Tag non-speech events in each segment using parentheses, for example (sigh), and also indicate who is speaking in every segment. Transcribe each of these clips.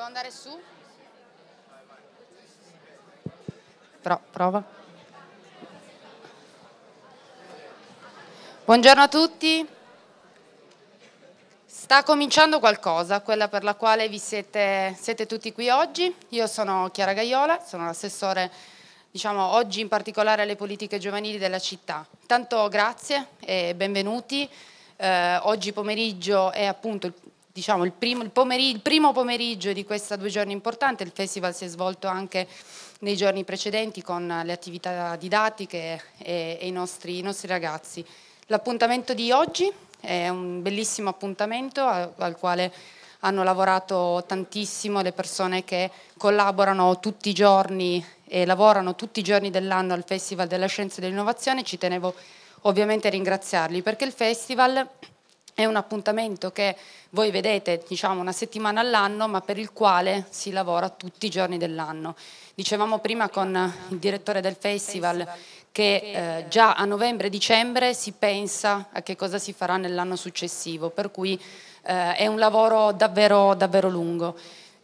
Speaker 1: Devo andare su? Pro, prova. Buongiorno a tutti. Sta cominciando qualcosa, quella per la quale vi siete, siete tutti qui oggi. Io sono Chiara Gaiola, sono l'assessore, diciamo, oggi in particolare alle politiche giovanili della città. Tanto grazie e benvenuti. Eh, oggi pomeriggio è appunto diciamo, il, primo, il, pomeriggio, il primo pomeriggio di questi due giorni importanti, il festival si è svolto anche nei giorni precedenti con le attività didattiche e, e i, nostri, i nostri ragazzi. L'appuntamento di oggi è un bellissimo appuntamento al quale hanno lavorato tantissimo le persone che collaborano tutti i giorni e lavorano tutti i giorni dell'anno al Festival della Scienza e dell'Innovazione. Ci tenevo ovviamente a ringraziarli perché il festival è un appuntamento che voi vedete diciamo, una settimana all'anno ma per il quale si lavora tutti i giorni dell'anno. Dicevamo prima con il direttore del festival che eh, già a novembre-dicembre si pensa a che cosa si farà nell'anno successivo, per cui eh, è un lavoro davvero, davvero lungo.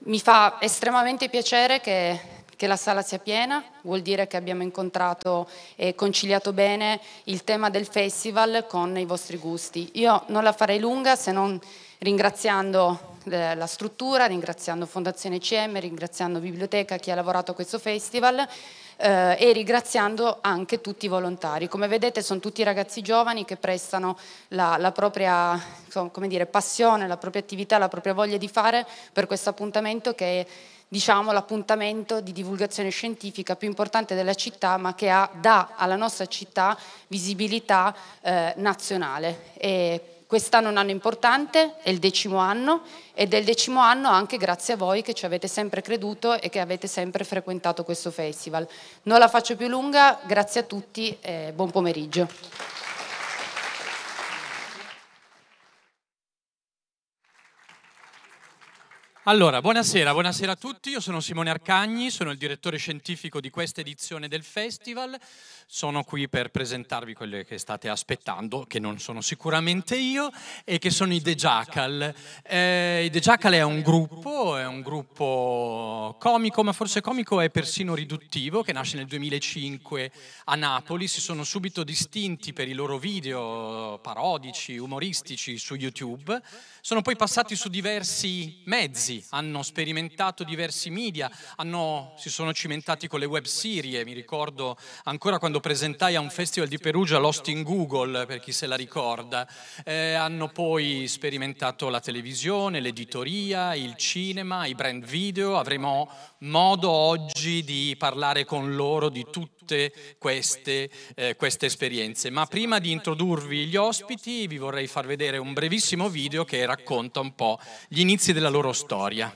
Speaker 1: Mi fa estremamente piacere che che la sala sia piena vuol dire che abbiamo incontrato e conciliato bene il tema del festival con i vostri gusti. Io non la farei lunga se non ringraziando eh, la struttura, ringraziando Fondazione CM, ringraziando Biblioteca, chi ha lavorato a questo festival eh, e ringraziando anche tutti i volontari. Come vedete sono tutti ragazzi giovani che prestano la, la propria insomma, dire, passione, la propria attività, la propria voglia di fare per questo appuntamento che è diciamo, l'appuntamento di divulgazione scientifica più importante della città, ma che ha, dà alla nostra città visibilità eh, nazionale. E Quest'anno è un anno importante, è il decimo anno ed è il decimo anno anche grazie a voi che ci avete sempre creduto e che avete sempre frequentato questo festival. Non la faccio più lunga, grazie a tutti e buon pomeriggio.
Speaker 2: Allora, buonasera, buonasera a tutti, io sono Simone Arcagni, sono il direttore scientifico di questa edizione del festival, sono qui per presentarvi quelle che state aspettando, che non sono sicuramente io, e che sono i The Jackal. Eh, I The Jackal è un gruppo, è un gruppo comico, ma forse comico è persino riduttivo, che nasce nel 2005 a Napoli, si sono subito distinti per i loro video parodici, umoristici su YouTube, sono poi passati su diversi mezzi, mezzi, hanno sperimentato diversi media, hanno, si sono cimentati con le web serie, mi ricordo ancora quando presentai a un festival di Perugia Lost in Google, per chi se la ricorda, eh, hanno poi sperimentato la televisione, l'editoria, il cinema, i brand video, avremo modo oggi di parlare con loro di tutto tutte queste, eh, queste esperienze. Ma prima di introdurvi gli ospiti vi vorrei far vedere un brevissimo video che racconta un po' gli inizi della loro storia.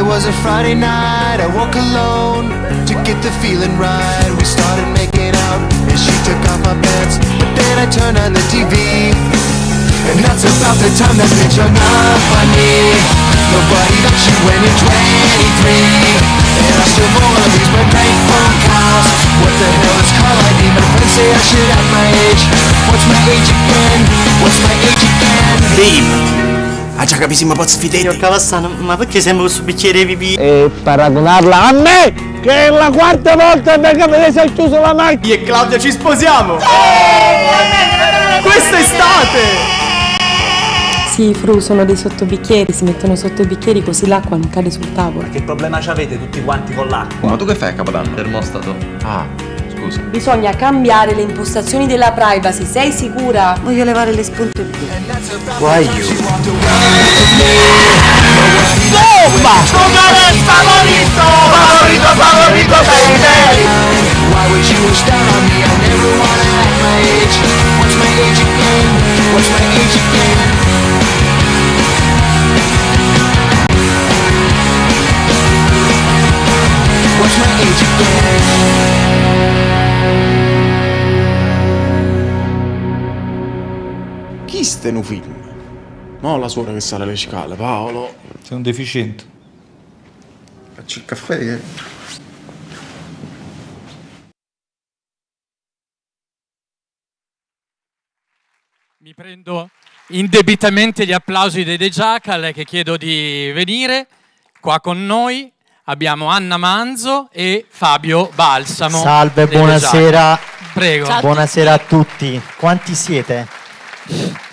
Speaker 3: It was a Friday night, I woke alone To get the feeling right We started making out, and she took off my pants But then I turned on
Speaker 1: the TV And that's about the time that bitch hung up on me Nobody likes you when you're 23 And I still wanna lose my bank phone calls What the hell is call ID? My friends say I should have my age What's my
Speaker 4: age again?
Speaker 3: What's my age again? Beep! Ah già capisci ma posso fidare? Signor Cavassano, ma perché sembra questo bicchiere pipì?
Speaker 4: E paragonarla a me, che è la quarta volta che avete si è chiuso la macchina! Io e Claudia ci sposiamo! Sì!
Speaker 1: Quest'estate! Sì, Fru, sono dei sottobicchieri, si mettono sotto i bicchieri così l'acqua non cade sul tavolo. Ma che
Speaker 4: problema avete tutti quanti con l'acqua? Ma tu che fai a Capodanno? Termostato. Ah,
Speaker 5: qualcosa. Bisogna cambiare le impostazioni della privacy, sei sicura?
Speaker 4: Voglio levare le spunte blu.
Speaker 3: Why you? Bomba! Tu eres favorito, favorito, favorito, baby! Why you What's my age
Speaker 4: again? What's my age again?
Speaker 2: esiste un film. No, la suora che sale le scale, Paolo. Sei un deficiente. Facci il caffè, eh. Mi prendo indebitamente gli applausi dei De Jackal che chiedo di venire. Qua con noi abbiamo Anna Manzo e Fabio Balsamo. Salve, buonasera. Prego. Ciao.
Speaker 3: Buonasera a tutti. Quanti siete?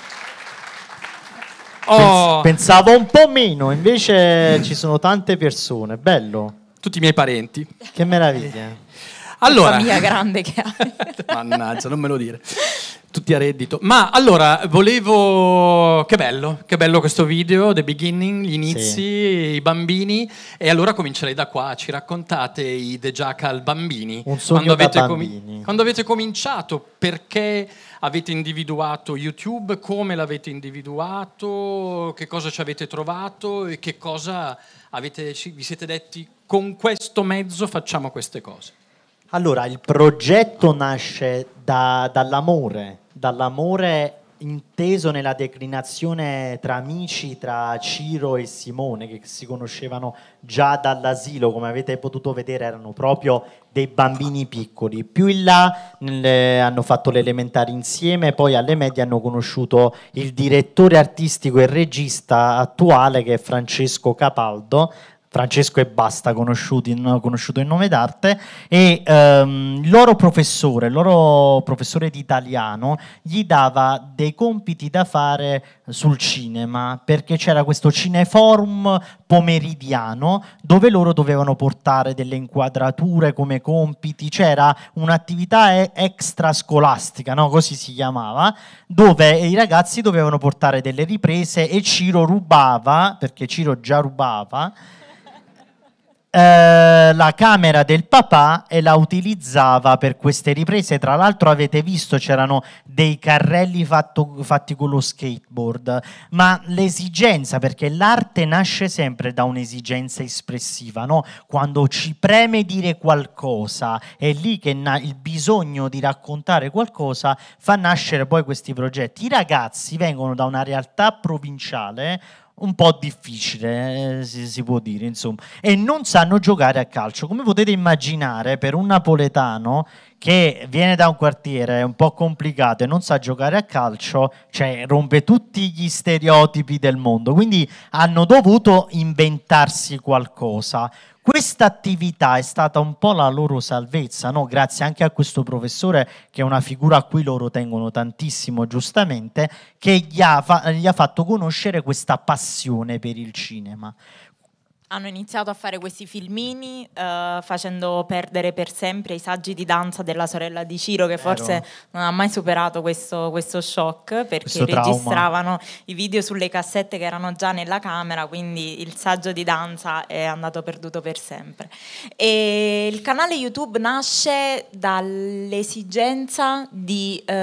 Speaker 3: Oh. Pensavo un po' meno, invece (laughs) ci sono tante persone, bello. Tutti i miei parenti. Che meraviglia. (laughs) allora, che famiglia grande che hai. (laughs) Mannaggia, non me lo dire. Tutti a reddito.
Speaker 2: Ma allora, volevo... Che bello, che bello questo video, The Beginning, gli inizi, sì. i bambini. E allora comincerei da qua, ci raccontate i The Jackal bambini. Un sogno quando avete, com... bambini. quando avete cominciato, perché Avete individuato YouTube, come l'avete individuato, che cosa ci avete trovato e che cosa avete, vi siete detti con questo mezzo facciamo queste cose?
Speaker 3: Allora, il progetto nasce da, dall'amore, dall'amore inteso nella declinazione tra amici, tra Ciro e Simone, che si conoscevano già dall'asilo, come avete potuto vedere erano proprio dei bambini piccoli. Più in là nelle, hanno fatto l'elementare insieme, poi alle medie hanno conosciuto il direttore artistico e regista attuale che è Francesco Capaldo, Francesco e Basta, conosciuti conosciuto in nome d'arte, e ehm, il loro professore, il loro professore di italiano, gli dava dei compiti da fare sul cinema, perché c'era questo cineforum pomeridiano dove loro dovevano portare delle inquadrature come compiti, c'era un'attività extrascolastica, no? così si chiamava, dove i ragazzi dovevano portare delle riprese e Ciro rubava, perché Ciro già rubava, eh, la camera del papà e la utilizzava per queste riprese. Tra l'altro avete visto c'erano dei carrelli fatto, fatti con lo skateboard, ma l'esigenza, perché l'arte nasce sempre da un'esigenza espressiva, no? quando ci preme dire qualcosa, è lì che na- il bisogno di raccontare qualcosa fa nascere poi questi progetti. I ragazzi vengono da una realtà provinciale un po' difficile, eh, si, si, può dire, insomma, e non sanno giocare a calcio. Come potete immaginare, per un napoletano che viene da un quartiere un po' complicato e non sa giocare a calcio, cioè rompe tutti gli stereotipi del mondo. Quindi hanno dovuto inventarsi qualcosa. Questa attività è stata un po' la loro salvezza, no? grazie anche a questo professore che è una figura a cui loro tengono tantissimo, giustamente, che gli ha, fa- gli ha fatto conoscere questa passione per il cinema
Speaker 5: hanno iniziato a fare questi filmini uh, facendo perdere per sempre i saggi di danza della sorella di Ciro che forse Vero. non ha mai superato questo, questo shock perché questo registravano i video sulle cassette che erano già nella camera quindi il saggio di danza è andato perduto per sempre e il canale YouTube nasce dall'esigenza di uh,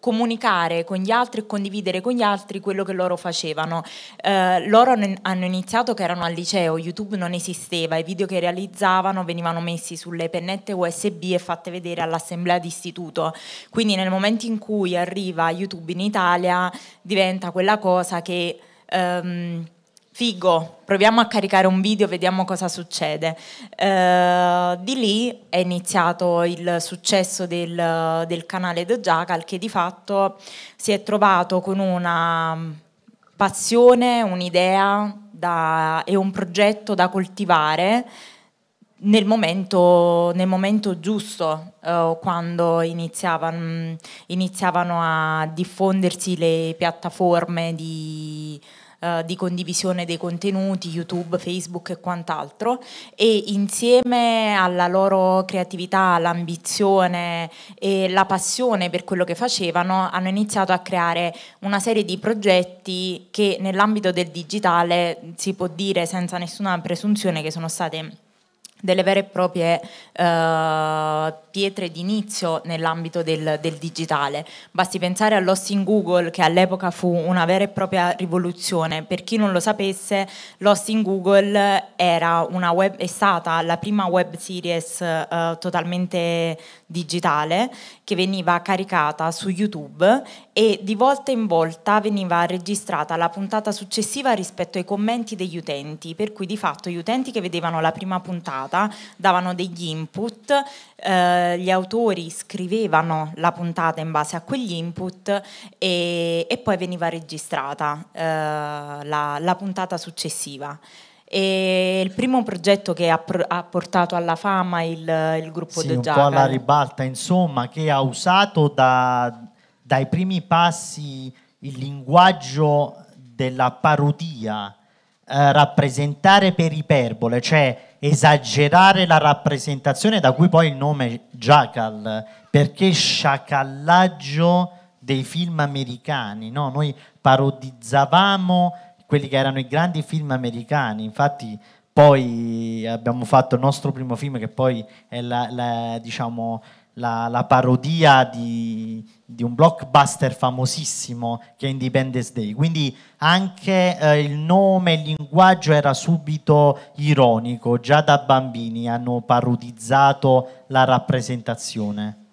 Speaker 5: comunicare con gli altri e condividere con gli altri quello che loro facevano. Eh, loro hanno iniziato che erano al liceo, YouTube non esisteva, i video che realizzavano venivano messi sulle pennette USB e fatte vedere all'assemblea d'istituto. Quindi nel momento in cui arriva YouTube in Italia diventa quella cosa che... Ehm, figo, proviamo a caricare un video, vediamo cosa succede. Eh, di lì è iniziato il successo del, del canale The Jackal che di fatto si è trovato con una passione, un'idea e un progetto da coltivare nel momento, nel momento, giusto, eh, quando iniziavano, iniziavano, a diffondersi le piattaforme di, eh, di condivisione dei contenuti, YouTube, Facebook e quant'altro e insieme alla loro creatività, l'ambizione e la passione per quello che facevano hanno iniziato a creare una serie di progetti che nell'ambito del digitale si può dire senza nessuna presunzione che sono state delle vere e proprie eh, pietre d'inizio nell'ambito del, del, digitale. Basti pensare all'host in Google che all'epoca fu una vera e propria rivoluzione. Per chi non lo sapesse, l'host in Google web, è stata la prima web series eh, totalmente digitale che veniva caricata su YouTube e di volta in volta veniva registrata la puntata successiva rispetto ai commenti degli utenti, per cui di fatto gli utenti che vedevano la prima puntata davano degli input eh, gli autori scrivevano la puntata in base a quegli input e, e poi veniva registrata eh, la, la puntata successiva. E il primo progetto che ha, ha portato alla fama il, il gruppo sì, De Giacomo. Un po' alla
Speaker 3: ribalta, insomma, che ha usato da, dai primi passi il linguaggio della parodia eh, rappresentare per iperbole, cioè esagerare la rappresentazione, da cui poi il nome Jackal, perché sciacallaggio dei film americani, no? Noi parodizzavamo quelli che erano i grandi film americani, infatti poi abbiamo fatto il nostro primo film che poi è la, la, diciamo, la, la parodia di, di, un blockbuster famosissimo che è Independence Day. Quindi anche eh, il nome il linguaggio era subito ironico, già da bambini hanno parodizzato la rappresentazione.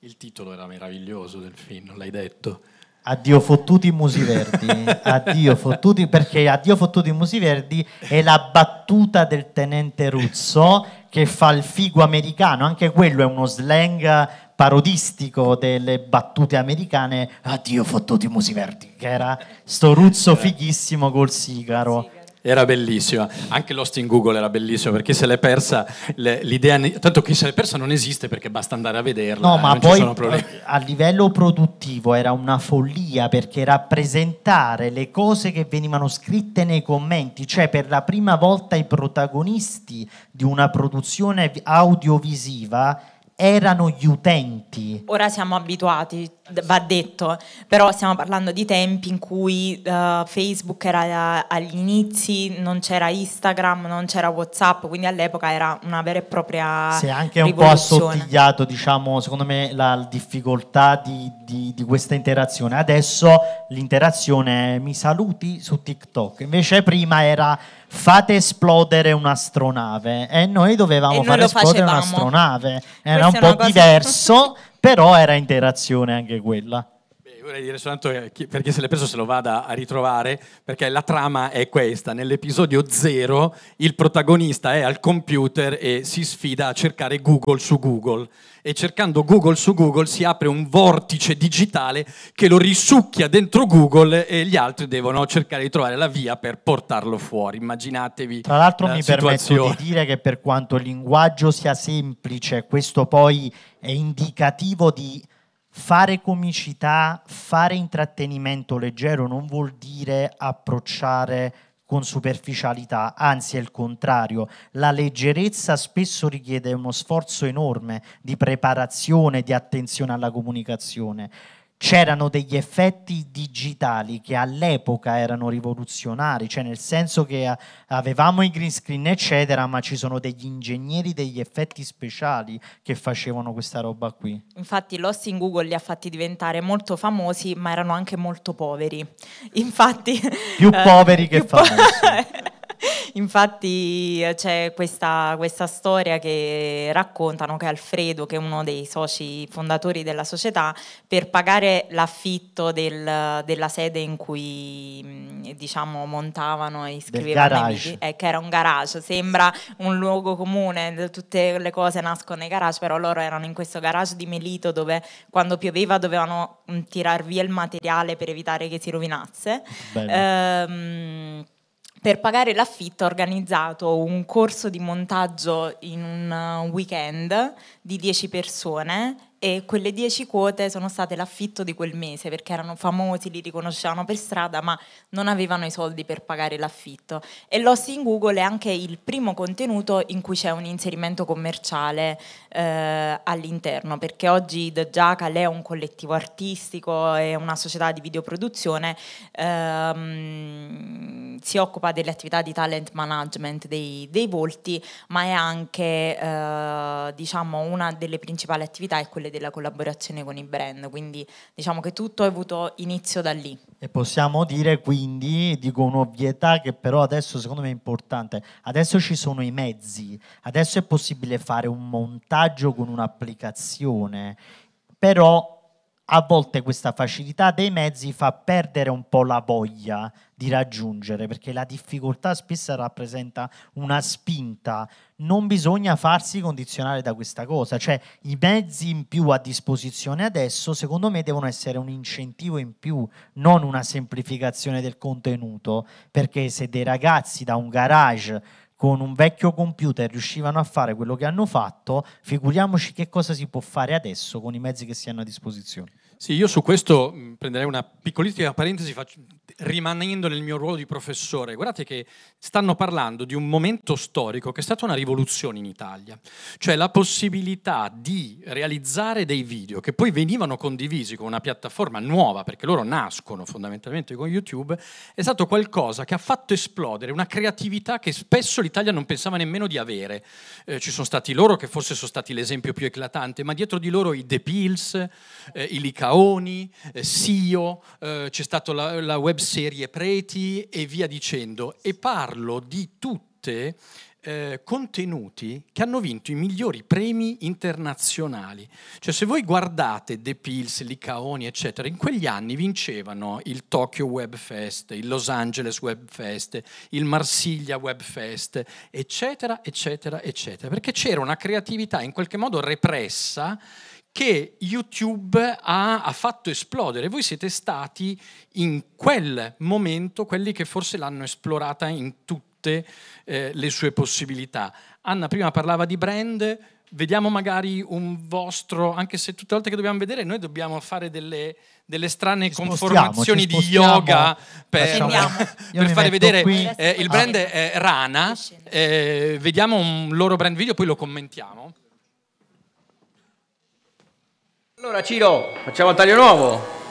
Speaker 3: Il titolo era meraviglioso del film, l'hai detto. Addio fottuti musi verdi, (laughs) addio fottuti, perché addio fottuti musi verdi è la battuta del tenente Ruzzo che fa il figo americano, anche quello è uno slang parodistico delle battute americane, addio fottuti musi verdi, che era sto Ruzzo fighissimo col sigaro
Speaker 2: era bellissima. Anche Lost in Google era bellissimo perché se l'è persa l'idea, tanto che se l'è persa non esiste perché basta andare a vederla. No, eh, ma poi eh,
Speaker 3: a livello produttivo era una follia perché rappresentare le cose che venivano scritte nei commenti, cioè per la prima volta i protagonisti di una produzione audiovisiva erano gli utenti.
Speaker 5: Ora siamo abituati, va detto, però stiamo parlando di tempi in cui uh, Facebook era eh, agli inizi, non c'era Instagram, non c'era Whatsapp, quindi all'epoca era una vera e propria...
Speaker 3: Se anche un po' assottigliato, diciamo, secondo me, la difficoltà di, di, di questa interazione. Adesso l'interazione è mi saluti su TikTok, invece prima era fate esplodere un'astronave e noi dovevamo e far esplodere un'astronave. Era Questa un po' diverso, però era interazione anche quella
Speaker 2: vorrei dire soltanto per chi se l'è preso se lo vada a ritrovare, perché la trama è questa. Nell'episodio 0 il protagonista è al computer e si sfida a cercare Google su Google e cercando Google su Google si apre un vortice digitale che lo risucchia dentro Google e gli altri devono cercare di trovare la via per portarlo fuori. Immaginatevi. Tra l'altro la mi situazione. permetto di
Speaker 3: dire che per quanto il linguaggio sia semplice, questo poi è indicativo di fare comicità, fare intrattenimento leggero non vuol dire approcciare con superficialità, anzi è il contrario. La leggerezza spesso richiede uno sforzo enorme di preparazione, di attenzione alla comunicazione c'erano degli effetti digitali che all'epoca erano rivoluzionari, cioè nel senso che avevamo i green screen eccetera, ma ci sono degli ingegneri degli effetti speciali che facevano questa roba qui.
Speaker 5: Infatti Lost in Google li ha fatti diventare molto famosi, ma erano anche molto poveri. Infatti più poveri eh, che più famosi. Po- (laughs) (laughs) Infatti eh, c'è questa, questa, storia che raccontano che Alfredo, che è uno dei soci fondatori della società, per pagare l'affitto del, della sede in cui mm, diciamo, montavano e scrivevano, i eh, che era un garage, sembra un luogo comune, tutte le cose nascono nei garage, però loro erano in questo garage di Melito dove quando pioveva dovevano mm, tirar via il materiale per evitare che si rovinasse. Bello. Ehm, per pagare l'affitto ho organizzato un corso di montaggio in un uh, weekend di 10 persone e quelle 10 quote sono state l'affitto di quel mese perché erano famosi, li riconoscevano per strada, ma non avevano i soldi per pagare l'affitto. E Lost in Google è anche il primo contenuto in cui c'è un inserimento commerciale eh, all'interno, perché oggi The Jackal è un collettivo artistico, è una società di videoproduzione, ehm, si occupa delle attività di talent management dei, dei volti, ma è anche eh, diciamo, una delle principali attività è quella della collaborazione con i brand, quindi diciamo che tutto è avuto inizio da lì.
Speaker 3: E possiamo dire quindi, dico un'ovvietà che però adesso secondo me è importante, adesso ci sono i mezzi, adesso è possibile fare un montaggio con un'applicazione, però a volte questa facilità dei mezzi fa perdere un po' la voglia di raggiungere, perché la difficoltà spesso rappresenta una spinta. Non bisogna farsi condizionare da questa cosa, cioè i mezzi in più a disposizione adesso, secondo me, devono essere un incentivo in più, non una semplificazione del contenuto, perché se dei ragazzi da un garage con un vecchio computer riuscivano a fare quello che hanno fatto, figuriamoci che cosa si può fare adesso con i mezzi che si hanno a disposizione. Sì, io su
Speaker 2: questo prenderei una piccolissima parentesi, faccio, rimanendo nel mio ruolo di professore, guardate che stanno parlando di un momento storico che è stata una rivoluzione in Italia, cioè la possibilità di realizzare dei video che poi venivano condivisi con una piattaforma nuova, perché loro nascono fondamentalmente con YouTube, è stato qualcosa che ha fatto esplodere una creatività che spesso l'Italia non pensava nemmeno di avere. Eh, ci sono stati loro che forse sono stati l'esempio più eclatante, ma dietro di loro i The Pills, eh, i Licaoni, eh, Sio, eh, c'è stata la, la web web serie preti e via dicendo, e parlo di tutte eh, contenuti che hanno vinto i migliori premi internazionali. Cioè se voi guardate The Pills, Licaoni, eccetera, in quegli anni vincevano il Tokyo Web Fest, il Los Angeles Web Fest, il Marsiglia Web Fest, eccetera, eccetera, eccetera, perché c'era una creatività in qualche modo repressa che YouTube ha, ha fatto esplodere. Voi siete stati in quel momento quelli che forse l'hanno esplorata in tutte eh, le sue possibilità. Anna prima parlava di brand, vediamo magari un vostro, anche se tutte le volte che dobbiamo vedere noi dobbiamo fare delle, delle strane conformazioni di yoga per, per fare vedere eh, il brand ah. è Rana, eh, vediamo un loro brand video, poi lo commentiamo.
Speaker 3: Allora Ciro, facciamo il taglio nuovo.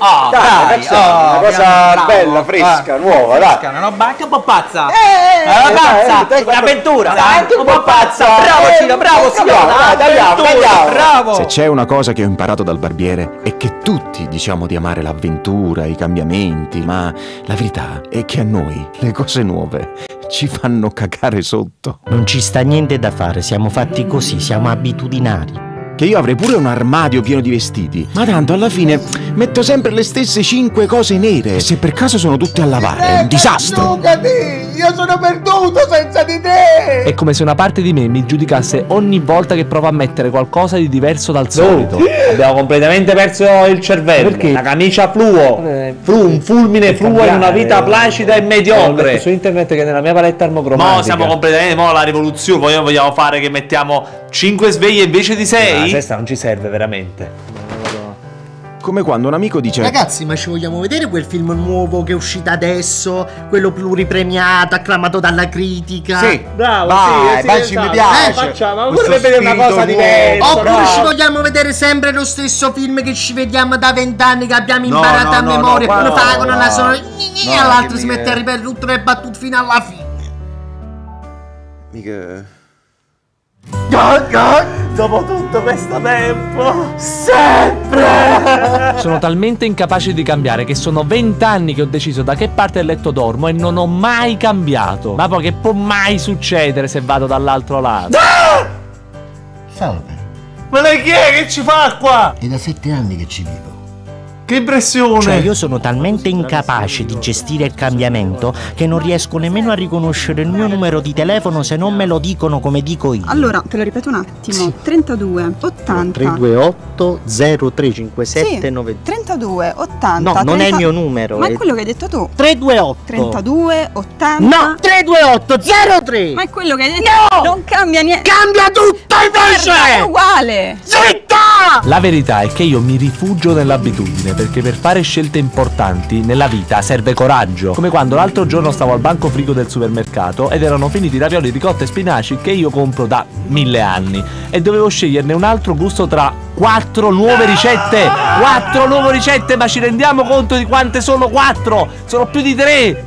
Speaker 3: Ah, oh, dai, dai oh, una cosa bella,
Speaker 1: fresca, eh, nuova, fresca,
Speaker 4: dai. Una roba anche un po' pazza. Eh,
Speaker 3: eh, eh pazza, eh,
Speaker 4: eh, dai, un'avventura, dai,
Speaker 3: un po' pazza. Bravo, Ciro, bravo, signora, tagliamo, tagliamo. Bravo. Se c'è una
Speaker 1: cosa che ho
Speaker 2: imparato dal barbiere è che tutti diciamo di amare l'avventura, i cambiamenti, ma la
Speaker 3: verità è che a noi le cose nuove ci fanno cagare sotto. Non ci sta niente da fare, siamo fatti così, siamo abitudinari che io avrei pure un armadio pieno di vestiti, ma tanto alla fine metto sempre le stesse cinque cose nere. E se per caso sono
Speaker 2: tutte
Speaker 4: a lavare, è un disastro.
Speaker 2: Giugati, io sono perduto senza di te.
Speaker 4: È come se una parte di me mi giudicasse ogni volta che provo a mettere qualcosa di diverso dal solito. Oh, (laughs) abbiamo completamente perso il cervello. Perché? Una camicia fluo, eh, flu, un fulmine fluo in una vita placida e eh, mediocre. Eh, su internet che nella mia paletta armocromatica. No, siamo completamente, mo la rivoluzione, poi vogliamo fare che mettiamo 5 sveglie invece di 6? La questa non ci serve veramente come quando un amico dice
Speaker 3: Ragazzi ma ci vogliamo vedere quel film nuovo che è uscito adesso Quello pluripremiato, acclamato dalla critica Sì, bravo, vai, sì, vai, sì, vai, mi esatto. piace eh, Facciamo, vorrei vedere una cosa nuovo. diversa Oppure ci vogliamo vedere sempre lo stesso film che ci vediamo da vent'anni Che abbiamo imparato no, a no, memoria Uno
Speaker 2: fa con una sola E
Speaker 3: l'altro si mette a ripetere tutte le battute fino alla fine
Speaker 2: Mica...
Speaker 4: Dopo tutto questo tempo,
Speaker 1: sempre! Sono
Speaker 4: talmente incapace di cambiare che sono vent'anni che ho deciso da che parte del letto dormo e non ho mai cambiato. Ma poi che può mai succedere se vado dall'altro lato? Ah!
Speaker 3: Salve. Ma
Speaker 4: lei chi è che ci fa qua?
Speaker 3: È da sette anni che ci vivo. Che impressione! Cioè io sono talmente incapace di gestire il cambiamento che non riesco nemmeno a riconoscere il mio numero di telefono se non me lo dicono come dico io.
Speaker 1: Allora, te lo ripeto un attimo. Sì. 32 80
Speaker 3: 328 0357 sì, 90.
Speaker 1: 32 80 No, 30... non è il mio
Speaker 3: numero. Ma è quello che hai detto tu. 328
Speaker 1: 32 80 No,
Speaker 3: 328 03. Ma è
Speaker 1: quello che hai detto. No!
Speaker 5: Non cambia niente. Cambia tutto invece! È uguale.
Speaker 4: Zitta! La verità è che io mi rifugio nell'abitudine perché per fare scelte importanti nella vita serve coraggio. Come quando l'altro giorno stavo al banco frigo del supermercato ed erano finiti i ravioli, ricotta e spinaci che io compro da mille anni e dovevo sceglierne un altro gusto tra quattro nuove ricette. Quattro nuove ricette, ma ci rendiamo conto di quante sono quattro? Sono più di tre!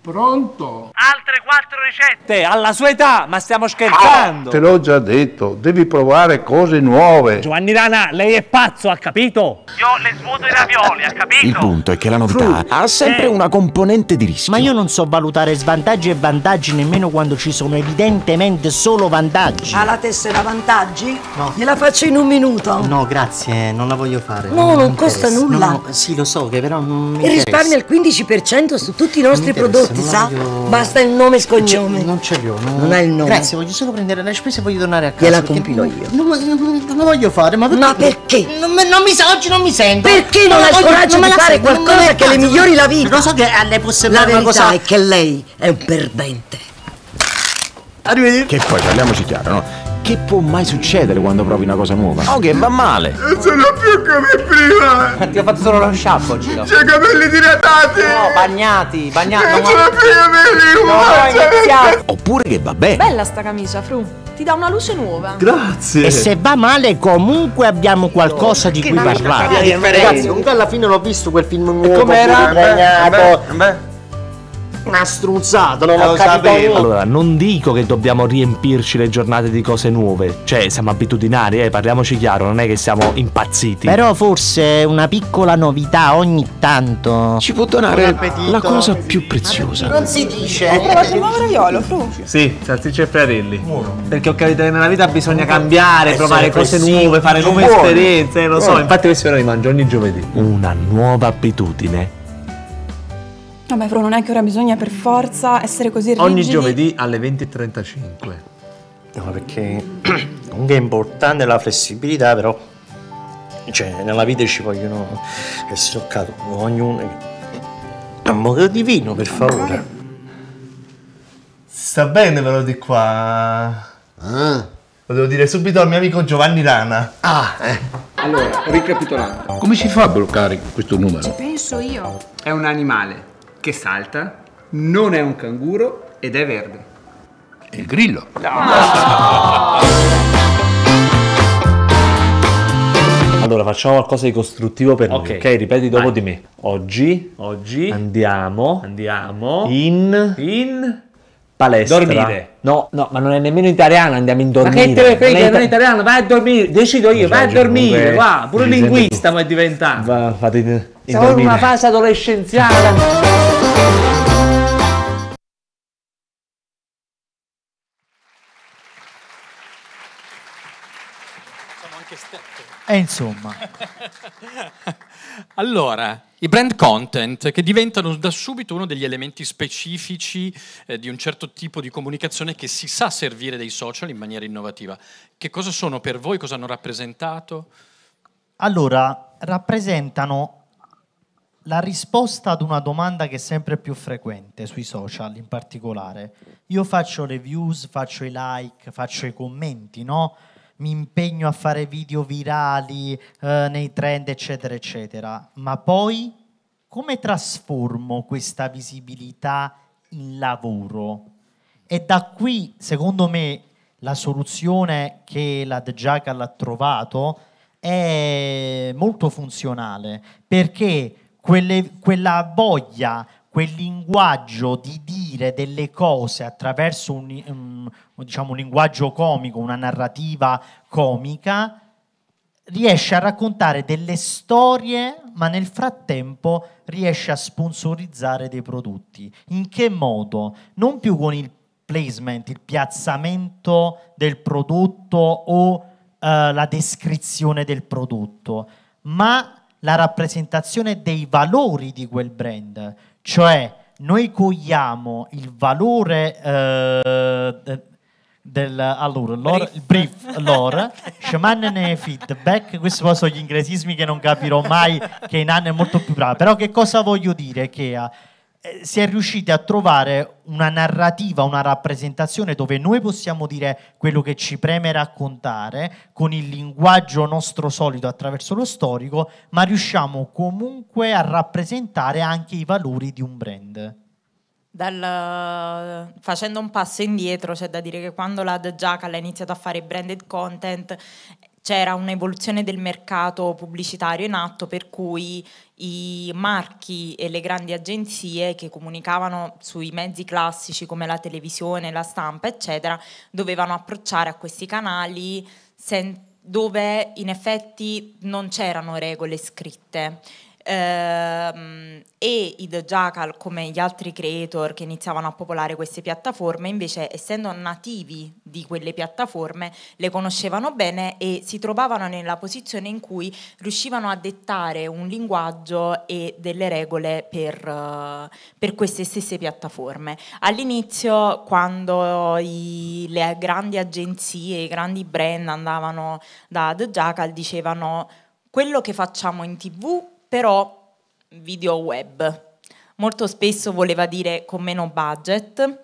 Speaker 4: Pronto? altre quattro ricette alla sua età, ma stiamo scherzando. Ah, te l'ho già detto, devi provare cose nuove. Giovanni Rana, lei è pazzo, ha capito? Io le svuoto i ravioli, ha capito? Il punto è che la novità Fruit.
Speaker 3: ha sempre eh. una componente di rischio. Ma io non so valutare svantaggi e vantaggi nemmeno quando ci sono evidentemente solo vantaggi. Ha
Speaker 1: la tessera vantaggi? No. Gliela faccio in un minuto.
Speaker 3: No, grazie, non la voglio fare. No, non, non costa nulla. No, no, sì, lo so che però non mi E risparmia il 15% su tutti i nostri prodotti, sa? Basta basta il nome e cioè, cognome. Non ce l'ho, non... non ha il nome. Grazie, voglio solo prendere le spese e voglio tornare a casa. Gliela compilo io. Non, lo voglio fare, ma
Speaker 1: perché? Ma perché?
Speaker 3: Non,
Speaker 5: non mi, oggi non mi sento. Perché non, hai il coraggio di fare qualcosa che le migliori
Speaker 1: la vita? Lo so che a lei può sembrare una cosa... La verità è che lei è un perdente.
Speaker 2: Arrivederci. Che poi parliamoci chiaro, no? che può mai succedere quando provi una cosa nuova? Oh,
Speaker 3: che va
Speaker 4: male!
Speaker 2: Non sono più come prima!
Speaker 4: Ma ti ho fatto solo lo sciacquo oggi! C'ho i
Speaker 2: capelli dilatati! No, bagnati, bagnati! Non sono più i capelli umani!
Speaker 3: Oppure che va bene!
Speaker 5: Bella sta camicia, Fru! Ti dà una luce nuova!
Speaker 3: Grazie! E se va male, comunque abbiamo qualcosa di cui parlare! Ragazzi, comunque alla fine l'ho visto quel film nuovo! Com'era? Impregnato! Beh, beh una strunzata, non eh, lo, lo sapevo. Allora, non dico
Speaker 4: che dobbiamo riempirci le giornate di cose nuove, cioè siamo abitudinari, eh, parliamoci chiaro, non è che siamo impazziti.
Speaker 3: Però forse una piccola novità ogni tanto ci può donare la cosa più preziosa. Non
Speaker 4: si dice. Ho eh, provato il nuovo raiolo, fru. Sì, salsicce e friarelli. Perché ho capito che nella vita bisogna cambiare, provare cose nuove, fare nuove esperienze, eh, lo so, infatti questi ora li mangio ogni giovedì. Una nuova abitudine
Speaker 1: Vabbè, però non è che ora bisogna per forza essere così rigidi. Ogni giovedì
Speaker 3: alle 20.35. No, perché (clears throat) comunque è importante la flessibilità, però cioè, nella vita ci vogliono essere toccato ognuno. Amore divino, per favore. Sta bene però
Speaker 4: di qua. Ah. Lo devo dire subito al mio amico Giovanni Rana. Ah, eh. Allora, ricapitolando. Come
Speaker 2: si fa a bloccare questo numero? Ci
Speaker 1: penso io.
Speaker 4: È un animale che salta, non è un canguro ed è verde.
Speaker 3: il grillo. No.
Speaker 1: (laughs)
Speaker 4: Allora facciamo qualcosa di costruttivo per okay. noi, ok? Ripeti dopo Vai. di me. Oggi, Oggi andiamo, andiamo in, in palestra. Dormire. No, no, ma non è nemmeno italiano, andiamo in dormire. Ma che te ne frega, non, è, non è italiano, vai a dormire, decido io, vai a dormire, qua, pure linguista ma è diventato. Va, fate siamo in una fase adolescenziale.
Speaker 3: E eh, insomma.
Speaker 2: (laughs) allora, i brand content che diventano da subito uno degli elementi specifici eh, di un certo tipo di comunicazione che si sa servire dei social in maniera innovativa. Che cosa sono per voi? Cosa hanno rappresentato?
Speaker 3: Allora, rappresentano la risposta ad una domanda che è sempre più frequente sui social in particolare. Io faccio le views, faccio i like, faccio i commenti, no? Mi impegno a fare video virali eh, nei trend, eccetera, eccetera. Ma poi come trasformo questa visibilità in lavoro? E da qui, secondo me, la soluzione che la The Jackal ha trovato è molto funzionale perché quelle, quella voglia, quel linguaggio di dire delle cose attraverso un, um, diciamo, un linguaggio comico, una narrativa comica, riesce a raccontare delle storie, ma nel frattempo riesce a sponsorizzare dei prodotti. In che modo? Non più con il placement, il piazzamento del prodotto o eh, la descrizione del prodotto, ma la rappresentazione dei valori di quel brand, cioè noi cogliamo il valore eh, del allora, lore, il brief lore, shaman feedback, questi sono gli inglesismi che non capirò mai, che in anno è molto più bravo, però che cosa voglio dire? Che eh, si è riusciti a trovare una narrativa, una rappresentazione dove noi possiamo dire quello che ci preme raccontare con il linguaggio nostro solito attraverso lo storico, ma riusciamo comunque a rappresentare anche i valori di un brand.
Speaker 5: Dal, facendo un passo indietro, c'è da dire che quando l'Ad Jackal ha iniziato a fare branded content c'era un'evoluzione del mercato pubblicitario in atto per cui i marchi e le grandi agenzie che comunicavano sui mezzi classici come la televisione, la stampa, eccetera, dovevano approcciare a questi canali sen- dove in effetti non c'erano regole scritte Ehm, e i The Jackal come gli altri creator che iniziavano a popolare queste piattaforme invece essendo nativi di quelle piattaforme le conoscevano bene e si trovavano nella posizione in cui riuscivano a dettare un linguaggio e delle regole per, uh, per queste stesse piattaforme. All'inizio quando i, le grandi agenzie, i grandi brand andavano da The Jackal dicevano quello che facciamo in tv però video web. Molto spesso voleva dire con meno budget,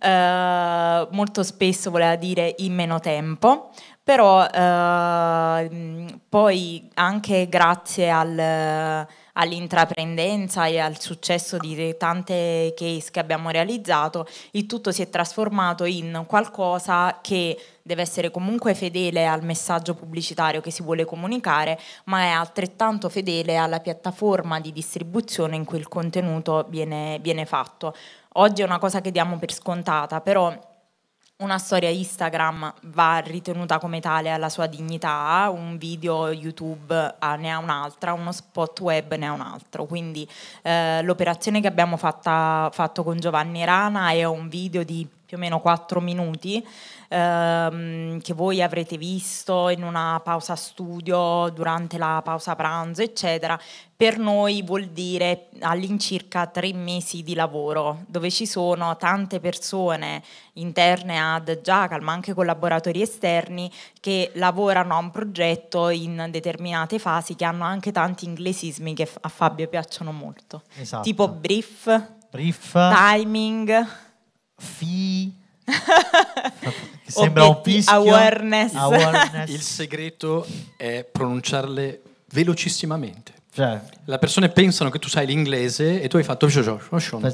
Speaker 5: eh, molto spesso voleva dire in meno tempo, però eh, poi anche grazie al all'intraprendenza e al successo di tante case che abbiamo realizzato, il tutto si è trasformato in qualcosa che deve essere comunque fedele al messaggio pubblicitario che si vuole comunicare, ma è altrettanto fedele alla piattaforma di distribuzione in cui il contenuto viene, viene fatto. Oggi è una cosa che diamo per scontata, però una storia Instagram va ritenuta come tale alla sua dignità, un video YouTube ah, ne ha un'altra, uno spot web ne ha un altro. Quindi eh, l'operazione che abbiamo fatta, fatto con Giovanni Rana è un video di più o meno 4 minuti ehm, che voi avrete visto in una pausa studio, durante la pausa pranzo, eccetera, per noi vuol dire all'incirca tre mesi di lavoro, dove ci sono tante persone interne ad Giacal, ma anche collaboratori esterni che lavorano a un progetto in determinate fasi che hanno anche tanti inglesismi che a Fabio piacciono molto. Esatto. Tipo
Speaker 2: brief,
Speaker 3: brief
Speaker 5: timing, fee,
Speaker 2: sembra un fischio. Awareness. awareness. Il segreto è pronunciarle velocissimamente. Cioè. Le persone pensano che tu sai l'inglese e tu hai fatto... Questo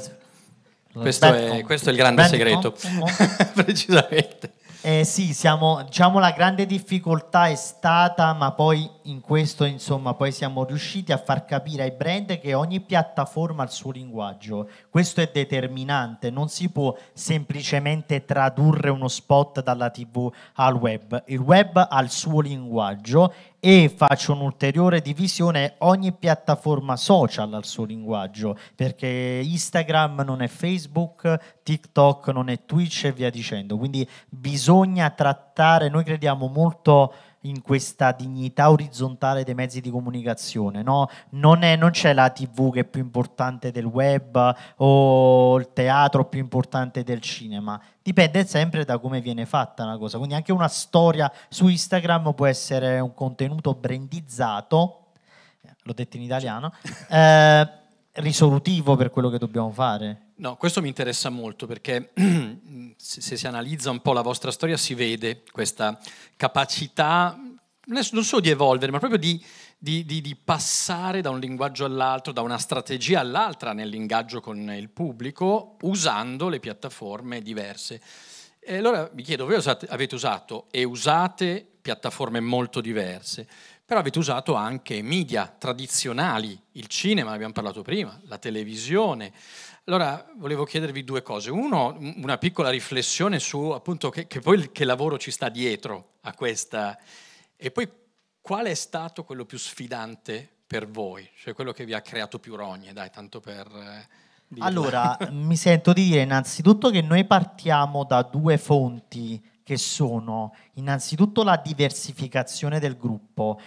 Speaker 2: è, questo è il grande segreto.
Speaker 3: (laughs) Precisamente. Eh sì, siamo, diciamo la grande difficoltà è stata, ma poi in questo insomma poi siamo riusciti a far capire ai brand che ogni piattaforma ha il suo linguaggio, questo è determinante, non si può semplicemente tradurre uno spot dalla tv al web, il web ha il suo linguaggio e faccio un'ulteriore divisione, ogni piattaforma social ha il suo linguaggio, perché Instagram non è Facebook, TikTok non è Twitch e via dicendo, quindi bisogna trattare, noi crediamo molto in questa dignità orizzontale dei mezzi di comunicazione. No? Non, è, non, c'è la TV che è più importante del web o il teatro più importante del cinema. Dipende sempre da come viene fatta una cosa. Quindi anche una storia su Instagram può essere un contenuto brandizzato, eh, l'ho detto in italiano, (laughs) eh, risolutivo per quello che dobbiamo fare.
Speaker 2: No, questo mi interessa molto perché (clears throat)
Speaker 3: mm,
Speaker 2: se si analizza un po' la vostra storia si vede questa capacità non solo di evolvere, ma proprio di, di, di, di, passare da un linguaggio all'altro, da una strategia all'altra nell'ingaggio con il pubblico, usando le piattaforme diverse. E allora mi chiedo, voi usate, avete usato e usate piattaforme molto diverse, però avete usato anche media tradizionali, il cinema, abbiamo parlato prima, la televisione, allora, volevo chiedervi due cose. Uno, una piccola riflessione su appunto che, che poi che lavoro ci sta dietro a questa e poi qual è stato quello più sfidante per voi, cioè quello che vi ha creato più rogne, dai, tanto per eh, Allora,
Speaker 3: (laughs) mi sento di dire innanzitutto che noi partiamo da due fonti che sono innanzitutto la diversificazione del gruppo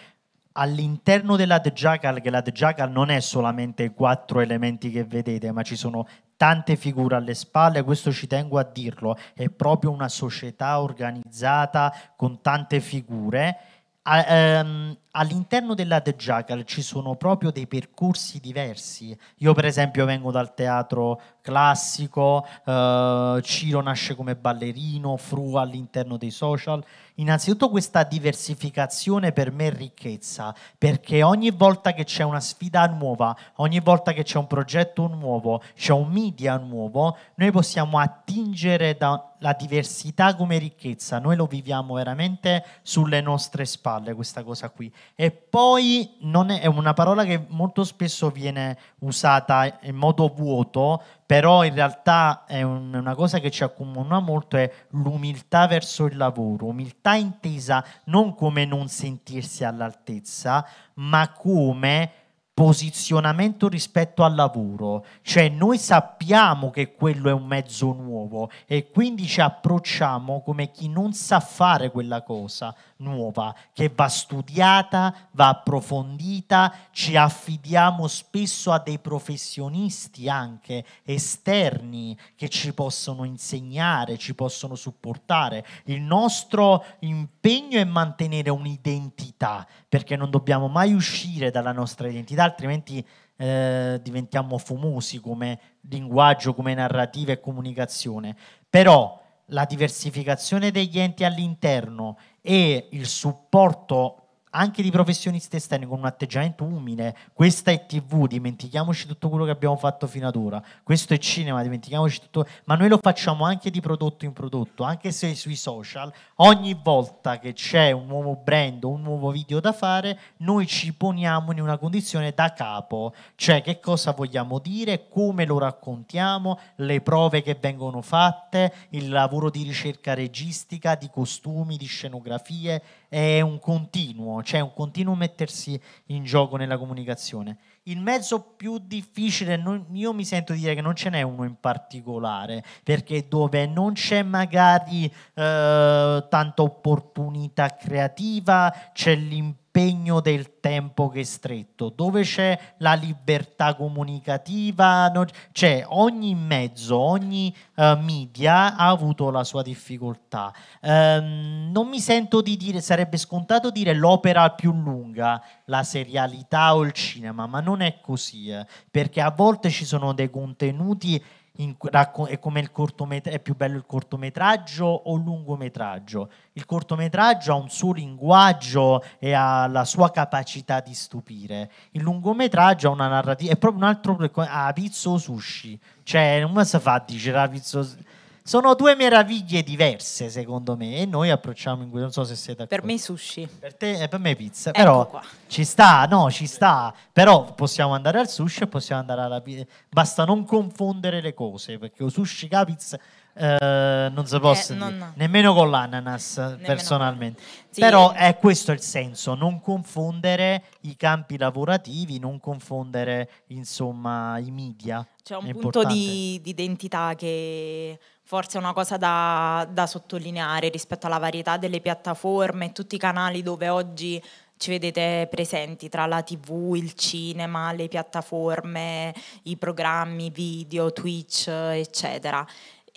Speaker 3: all'interno della The che la The non è solamente i quattro elementi che vedete, ma ci sono tante figure alle spalle, questo ci tengo a dirlo, è proprio una società organizzata con tante figure. Ehm, all'interno della The Jackal ci sono proprio dei percorsi diversi. Io, per esempio, vengo dal teatro classico, eh, Ciro nasce come ballerino, Fru all'interno dei social. Innanzitutto questa diversificazione per me è ricchezza, perché ogni volta che c'è una sfida nuova, ogni volta che c'è un progetto nuovo, c'è un media nuovo, noi possiamo attingere dalla diversità come ricchezza. Noi lo viviamo veramente sulle nostre spalle questa cosa qui. E poi è, è, una parola che molto spesso viene usata in modo vuoto, però in realtà è un, una cosa che ci accomuna molto, è l'umiltà verso il lavoro, umiltà intesa non come non sentirsi all'altezza, ma come posizionamento rispetto al lavoro, cioè noi sappiamo che quello è un mezzo nuovo e quindi ci approcciamo come chi non sa fare quella cosa, nuova che va studiata, va approfondita, ci affidiamo spesso a dei professionisti anche esterni che ci possono insegnare, ci possono supportare. Il nostro impegno è mantenere un'identità, perché non dobbiamo mai uscire dalla nostra identità, altrimenti eh, diventiamo fumosi come linguaggio, come narrativa e comunicazione. Però la diversificazione degli enti all'interno e il supporto anche di professionisti esterni con un atteggiamento umile. Questa è TV, dimentichiamoci tutto quello che abbiamo fatto fino ad ora. Questo è cinema, dimentichiamoci tutto. Ma noi lo facciamo anche di prodotto in prodotto, anche se sui social, ogni volta che c'è un nuovo brand, o un nuovo video da fare, noi ci poniamo in una condizione da capo, cioè che cosa vogliamo dire, come lo raccontiamo, le prove che vengono fatte, il lavoro di ricerca registica, di costumi, di scenografie è un continuo, cioè un continuo mettersi in gioco nella comunicazione. Il mezzo più difficile, io mi sento dire che non ce n'è uno in particolare, perché dove non c'è magari eh, tanta opportunità creativa, c'è l'impegno l'impegno del tempo che è stretto, dove c'è la libertà comunicativa, no, cioè ogni mezzo, ogni uh, media ha avuto la sua difficoltà. Um, non mi sento di dire, sarebbe scontato dire l'opera più lunga, la serialità o il cinema, ma non è così, eh, perché a volte ci sono dei contenuti in, è, è più bello il cortometraggio o il lungometraggio. Il cortometraggio ha un suo linguaggio e ha la sua capacità di stupire. Il lungometraggio ha una narrativa, è proprio un altro ah, pizzo sushi. Cioè, non si fa a dire pizzo sushi sono due meraviglie diverse, secondo me, e noi approcciamo in cui non so se siete d'accordo. Per me sushi. Per te e eh, per me pizza. Ecco però qua. ci sta, no, ci sta. Però possiamo andare al sushi e possiamo andare alla pizza. Basta non confondere le cose, perché o sushi e pizza eh, non si eh, possa eh, dire, no, no. nemmeno con l'ananas nemmeno personalmente. Sì. Però è questo il senso, non confondere i campi lavorativi, non confondere insomma i media. C'è un è punto di,
Speaker 5: di identità che forse è una cosa da, da, sottolineare rispetto alla varietà delle piattaforme e tutti i canali dove oggi ci vedete presenti tra la tv, il cinema, le piattaforme, i programmi, video, Twitch, eccetera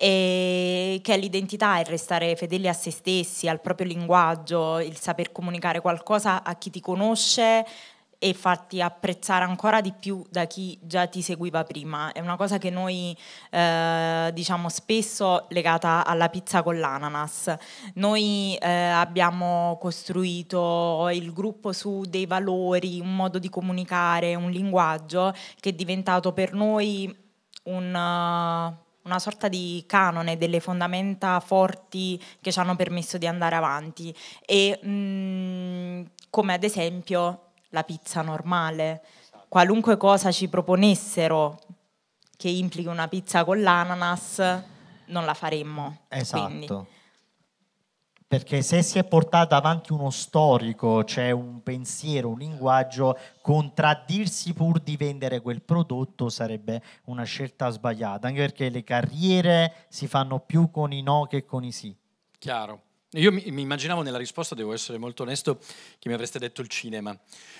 Speaker 5: e che è l'identità, il restare fedeli a se stessi, al proprio linguaggio, il saper comunicare qualcosa a chi ti conosce e farti apprezzare ancora di più da chi già ti seguiva prima. È una cosa che noi eh, diciamo spesso legata alla pizza con l'ananas. Noi eh, abbiamo costruito il gruppo su dei valori, un modo di comunicare, un linguaggio che è diventato per noi un... Uh, una sorta di canone, delle fondamenta forti che ci hanno permesso di andare avanti, e, mh, mm, come ad esempio la pizza normale. Esatto. Qualunque cosa ci proponessero che implichi una pizza con l'ananas, non la faremmo. Esatto. Quindi
Speaker 3: perché se si è portato avanti uno storico, c'è cioè un pensiero, un linguaggio, contraddirsi pur di vendere quel prodotto sarebbe una scelta sbagliata, anche perché le carriere si fanno più con i no che con i sì.
Speaker 2: Chiaro. Io mi, mi, immaginavo nella risposta, devo essere molto onesto, che mi avreste detto il cinema,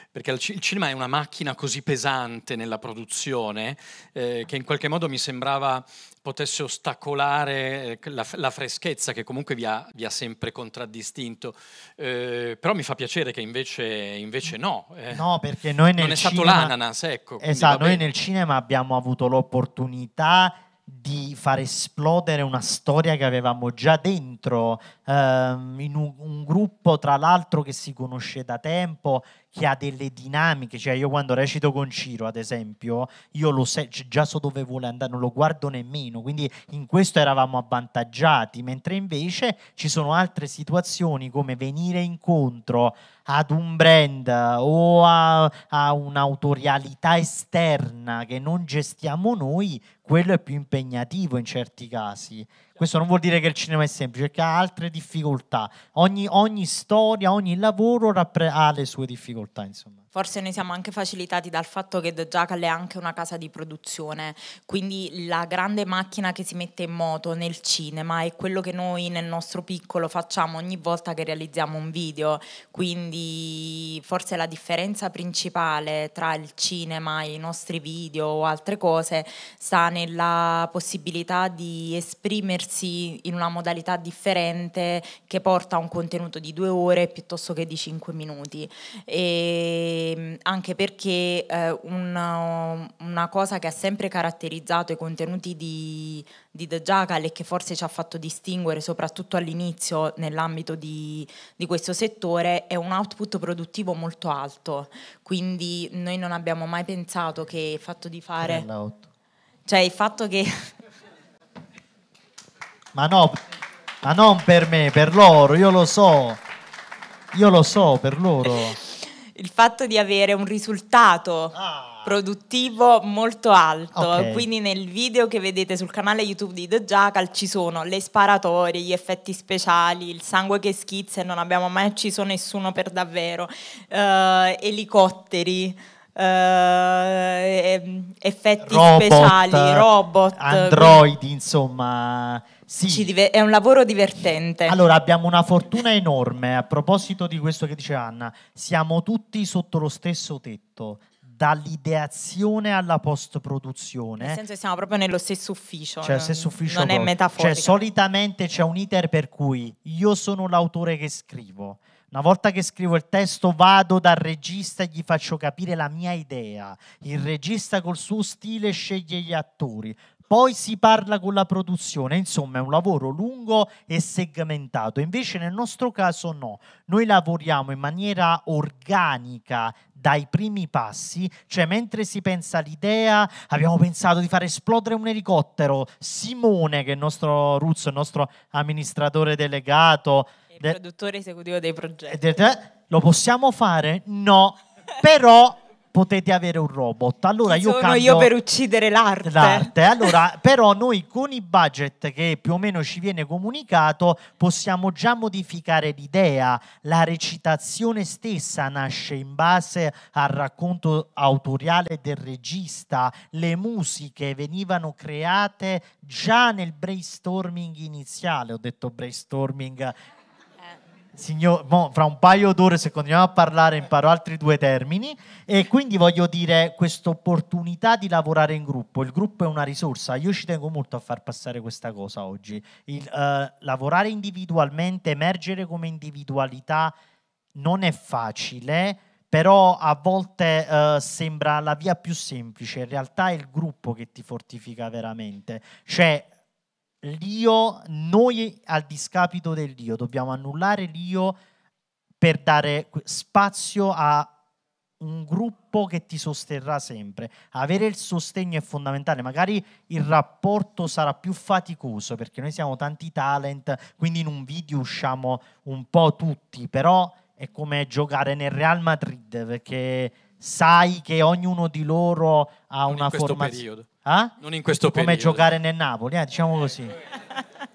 Speaker 2: perché il, cinema è una macchina così pesante nella produzione eh, che in qualche modo mi sembrava potesse ostacolare eh, la, la freschezza che comunque vi ha, vi ha sempre contraddistinto. Eh, però mi fa piacere che invece, invece no.
Speaker 3: Eh. No, perché noi nel non è cinema... stato l'ananas, ecco. Esatto, noi nel cinema abbiamo avuto l'opportunità di far esplodere una storia che avevamo già dentro, ehm, in un, un, gruppo tra l'altro che si conosce da tempo, che ha delle dinamiche, cioè io quando recito con Ciro ad esempio, io lo se- già so dove vuole andare, non lo guardo nemmeno, quindi in questo eravamo avvantaggiati, mentre invece ci sono altre situazioni come venire incontro ad un brand o a, a un'autorialità esterna che non gestiamo noi, quello è più impegnativo in certi casi. Questo non vuol dire che il cinema è semplice, perché ha altre difficoltà. Ogni, ogni storia, ogni lavoro rappre- ha le sue difficoltà, insomma.
Speaker 5: Forse noi siamo anche facilitati dal fatto che The Jackal è anche una casa di produzione, quindi la grande macchina che si mette in moto nel cinema è quello che noi nel nostro piccolo facciamo ogni volta che realizziamo un video, quindi forse la differenza principale tra il cinema e i nostri video o altre cose sta nella possibilità di esprimersi in una modalità differente che porta a un contenuto di due ore piuttosto che di cinque minuti. E Ehm, anche perché eh, una, una, cosa che ha sempre caratterizzato i contenuti di, di The Jackal e che forse ci ha fatto distinguere soprattutto all'inizio nell'ambito di, di, questo settore è un output produttivo molto alto, quindi noi non abbiamo mai pensato che il fatto di fare... Cioè il fatto che... (laughs)
Speaker 3: ma, no, ma non per me, per loro, io lo so, io lo so per loro. (laughs) il fatto
Speaker 5: di avere un risultato ah. produttivo molto alto. Okay. Quindi nel video che vedete sul canale YouTube di The Jackal ci sono le sparatorie, gli effetti speciali, il sangue che schizza e non abbiamo mai ucciso nessuno per davvero, uh, elicotteri. Uh, effetti robot, speciali, robot, androidi,
Speaker 3: quindi. insomma,
Speaker 5: sì. Diver- è un lavoro divertente. Allora,
Speaker 3: abbiamo una fortuna enorme. A proposito di questo che dice Anna, siamo tutti sotto lo stesso tetto, dall'ideazione alla post-produzione. Nel senso
Speaker 5: che siamo proprio nello stesso ufficio. Cioè, stesso ufficio non è metaforico. Cioè,
Speaker 3: solitamente c'è un iter per cui io sono l'autore che scrivo. Una volta che scrivo il testo vado dal regista e gli faccio capire la mia idea. Il regista col suo stile sceglie gli attori poi si parla con la produzione, insomma è un lavoro lungo e segmentato, invece nel nostro caso no, noi lavoriamo in maniera organica dai primi passi, cioè mentre si pensa all'idea, abbiamo pensato di far esplodere un elicottero, Simone che è il nostro Ruzzo, il nostro amministratore delegato, il de-
Speaker 5: produttore esecutivo dei progetti, de- eh,
Speaker 3: lo possiamo fare? No, (laughs) però potete avere un robot. Allora Chi io sono io per
Speaker 5: uccidere l'arte. l'arte. (laughs) Allora,
Speaker 3: però noi con i budget che più o meno ci viene comunicato possiamo già modificare l'idea. La recitazione stessa nasce in base al racconto autoriale del regista. Le musiche venivano create già nel brainstorming iniziale. Ho detto brainstorming Signor, mo, fra un paio d'ore, se continuiamo a parlare, imparo altri due termini. E quindi voglio dire questa opportunità di lavorare in gruppo. Il gruppo è una risorsa. Io ci tengo molto a far passare questa cosa oggi. Il, uh, lavorare individualmente, emergere come individualità non è facile. Però a volte uh, sembra la via più semplice, in realtà è il gruppo che ti fortifica veramente. Cioè, l'io, noi al discapito del Dio, dobbiamo annullare l'io per dare spazio a un gruppo che ti sosterrà sempre. Avere il sostegno è fondamentale, magari il rapporto sarà più faticoso perché noi siamo tanti talent, quindi in un video usciamo un po' tutti, però è come giocare nel Real Madrid perché sai che ognuno di loro ha non una formazione Ah? Non in questo Come periodo. giocare nel Napoli, eh, diciamo così.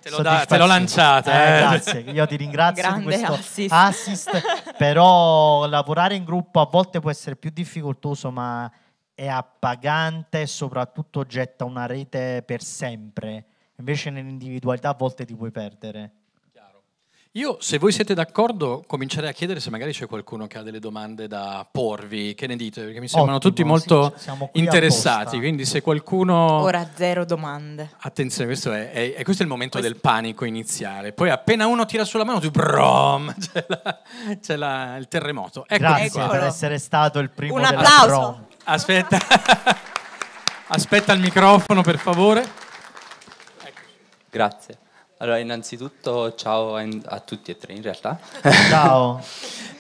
Speaker 3: Te l'ho, da, te l'ho lanciata. Eh, eh. Grazie, io ti ringrazio Grande questo assist. assist. però lavorare in gruppo a volte può essere più difficoltoso, ma è appagante e soprattutto getta una rete per sempre. Invece nell'individualità a volte ti puoi perdere.
Speaker 2: Io, se voi siete d'accordo, comincerei a chiedere se magari c'è qualcuno che ha delle domande da porvi. Che ne dite? Perché mi sembrano Ottimo, tutti molto sì, interessati. Quindi, se qualcuno. Ora
Speaker 5: zero domande.
Speaker 2: Attenzione, questo è, è, è, questo è il momento questo... del panico iniziale. Poi, appena uno tira sulla mano, tu brom, (laughs) c'è, la, c'è la, il terremoto. Ecco Grazie qua. Ecco. per essere stato il primo. Un applauso. Aspetta, (laughs) aspetta il microfono, per favore.
Speaker 4: Ecco. Grazie. Allora, innanzitutto ciao a tutti e tre in realtà. (laughs) Ciao.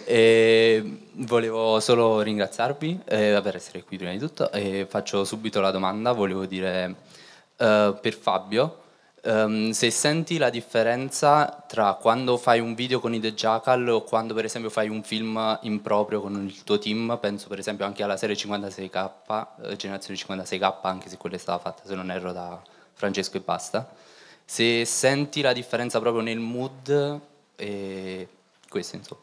Speaker 4: (laughs) volevo solo ringraziarvi eh, per essere qui prima di tutto e faccio subito la domanda, volevo dire eh, per Fabio, ehm, se senti la differenza tra quando fai un video con i The Jackal o quando per esempio fai un film improprio con il tuo team, penso per esempio anche alla serie 56K, eh, generazione 56K, anche se quella è stata fatta se non erro da Francesco e basta se senti la differenza proprio nel mood, e eh, questo insomma.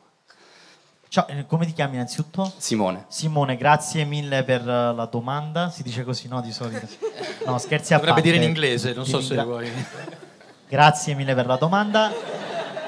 Speaker 3: Ciao, eh, come ti chiami innanzitutto? Simone. Simone, grazie mille per la domanda. Si dice così, no? Di solito. (laughs) No, scherzi a parte. Dovrebbe dire in inglese, non ti so ringra- se vuoi. Grazie mille per la domanda.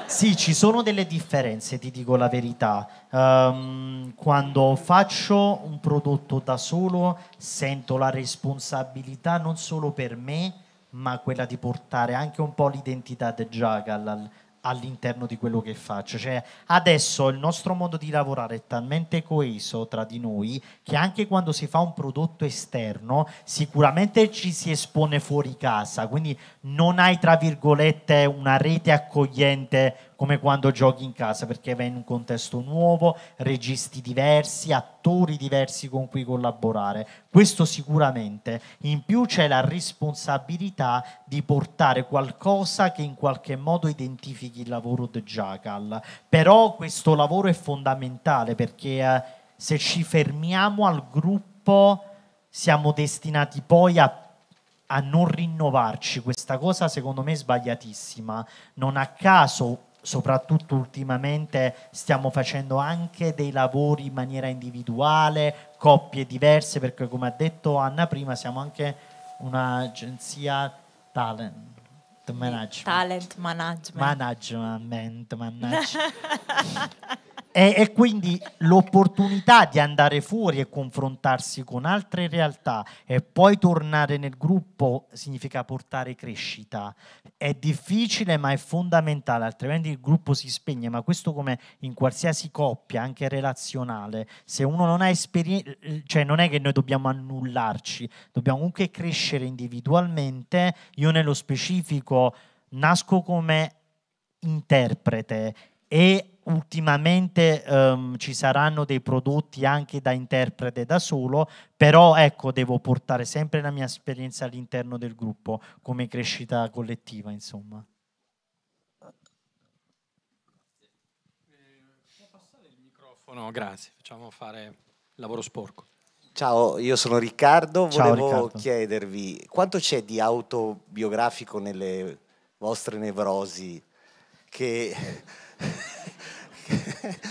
Speaker 3: Sì, ci sono delle differenze, ti dico la verità. Um, quando faccio un prodotto da solo, sento la responsabilità non solo per me, ma quella di portare anche un po' l'identità del Jagal all'interno di quello che faccio. Cioè, adesso il nostro modo di lavorare è talmente coeso tra di noi che anche quando si fa un prodotto esterno, sicuramente ci si espone fuori casa, quindi non hai, tra virgolette, una rete accogliente come quando giochi in casa, perché vai in un contesto nuovo, registi diversi, attori diversi con cui collaborare. Questo sicuramente. In più c'è la responsabilità di portare qualcosa che in qualche modo identifichi il lavoro di Jackal. Però questo lavoro è fondamentale perché eh, se ci fermiamo al gruppo siamo destinati poi a a non rinnovarci. Questa cosa secondo me è sbagliatissima. Non a caso soprattutto ultimamente stiamo facendo anche dei lavori in maniera individuale, coppie diverse, perché come ha detto Anna prima siamo anche un'agenzia talent. Management.
Speaker 5: Talent management.
Speaker 3: Management, management. (laughs) E, e quindi l'opportunità di andare fuori e confrontarsi con altre realtà e poi tornare nel gruppo significa portare crescita. È difficile ma è fondamentale, altrimenti il gruppo si spegne, ma questo come in qualsiasi coppia, anche relazionale, se uno non ha esperienza, cioè non è che noi dobbiamo annullarci, dobbiamo comunque crescere individualmente, io nello specifico nasco come interprete e ultimamente um, ci saranno dei prodotti anche da interprete da solo, però ecco, devo portare sempre la mia esperienza all'interno del gruppo come crescita collettiva, insomma. Può
Speaker 2: passare il microfono, grazie, facciamo fare
Speaker 3: lavoro sporco. Ciao, io sono Riccardo, Ciao, volevo Riccardo. chiedervi quanto c'è di autobiografico nelle vostre nevrosi che...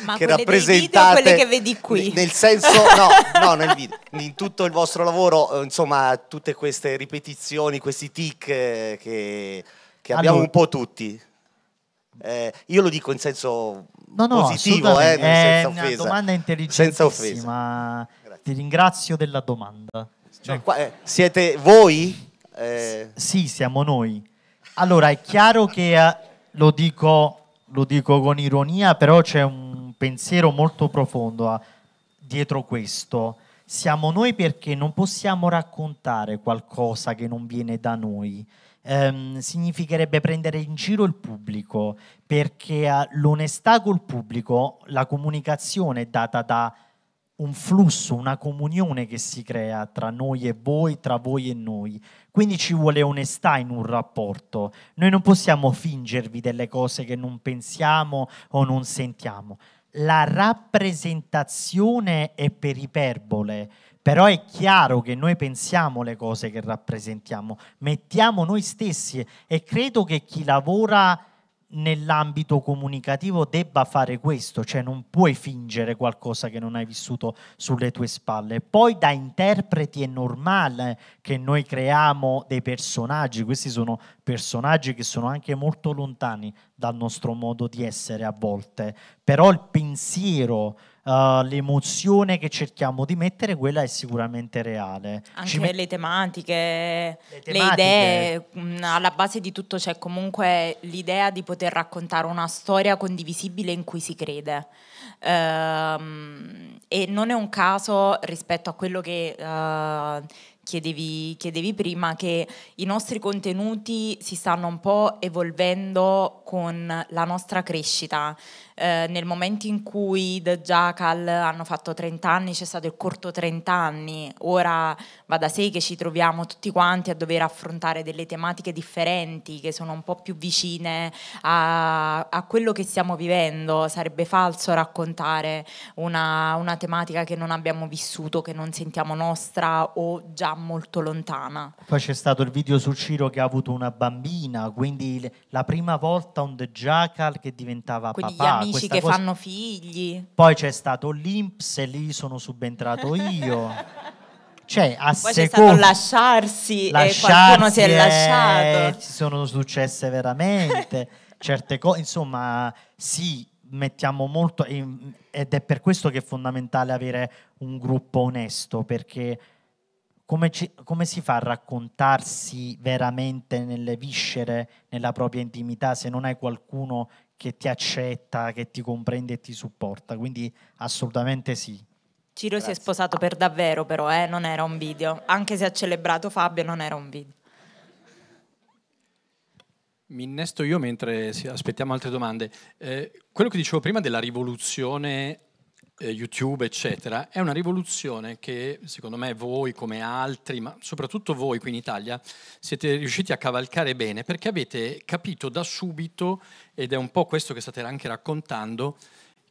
Speaker 3: Ma che rappresentate video, quelle che vedi qui. Nel senso,
Speaker 4: no, no, nel video, in tutto il vostro lavoro, eh, insomma, tutte queste ripetizioni, questi tic eh, che, che abbiamo un po' tutti. Eh, io lo dico in senso no, no, positivo, eh, senza offesa. È una domanda intelligentissima.
Speaker 3: Ti ringrazio della domanda. Cioè, qua, eh, siete voi? S- eh. sì, siamo noi. Allora, è chiaro che, eh, lo dico lo dico con ironia, però c'è un pensiero molto profondo a, ah, dietro questo. Siamo noi perché non possiamo raccontare qualcosa che non viene da noi. Ehm, significherebbe prendere in giro il pubblico, perché ah, l'onestà col pubblico, la comunicazione è data da un flusso, una comunione che si crea tra noi e voi, tra voi e noi. Quindi ci vuole onestà in un rapporto. Noi non possiamo fingervi delle cose che non pensiamo o non sentiamo. La rappresentazione è per iperbole, però è chiaro che noi pensiamo le cose che rappresentiamo, mettiamo noi stessi e credo che chi lavora nell'ambito comunicativo debba fare questo, cioè non puoi fingere qualcosa che non hai vissuto sulle tue spalle. Poi da interpreti è normale che noi creiamo dei personaggi, questi sono personaggi che sono anche molto lontani dal nostro modo di essere a volte, però il pensiero eh, l'emozione che cerchiamo di mettere, quella è sicuramente reale. Anche met-
Speaker 5: le, tematiche, le, tematiche, le idee, mm, alla base di tutto c'è comunque l'idea di poter raccontare una storia condivisibile in cui si crede. Uh, e non è un caso rispetto a quello che... Uh, Chiedevi, chiedevi, prima, che i nostri contenuti si stanno un po' evolvendo con la nostra crescita eh, nel momento in cui The Jackal hanno fatto 30 anni, c'è stato il corto 30 anni, ora va da sé che ci troviamo tutti quanti a dover affrontare delle tematiche differenti che sono un po' più vicine a, a quello che stiamo vivendo, sarebbe falso raccontare una, una tematica che non abbiamo vissuto, che non sentiamo nostra o già molto lontana.
Speaker 3: Poi c'è stato il video su Ciro che ha avuto una bambina, quindi la prima volta un The Jackal che diventava quindi papà amici che cosa. fanno
Speaker 5: figli.
Speaker 3: Poi c'è stato l'Inps e lì sono subentrato io. cioè, a Poi c'è stato
Speaker 5: lasciarsi, lasciarsi e qualcuno si è eh, lasciato.
Speaker 3: Ci sono successe veramente certe cose, insomma, sì, mettiamo molto in, ed è per questo che è fondamentale avere un gruppo onesto, perché come, ci, come, si fa a raccontarsi veramente nelle viscere, nella propria intimità, se non hai qualcuno che ti accetta, che ti comprende e ti supporta. Quindi assolutamente sì. Ciro Grazie. si è
Speaker 5: sposato per davvero, però eh? non era un video. Anche se ha celebrato Fabio, non era un video.
Speaker 2: Mi innesto io mentre aspettiamo altre domande. Eh, quello che dicevo prima della rivoluzione eh, YouTube, eccetera, è una rivoluzione che secondo me voi come altri, ma soprattutto voi qui in Italia, siete riusciti a cavalcare bene perché avete capito da subito ed è un po' questo che state anche raccontando,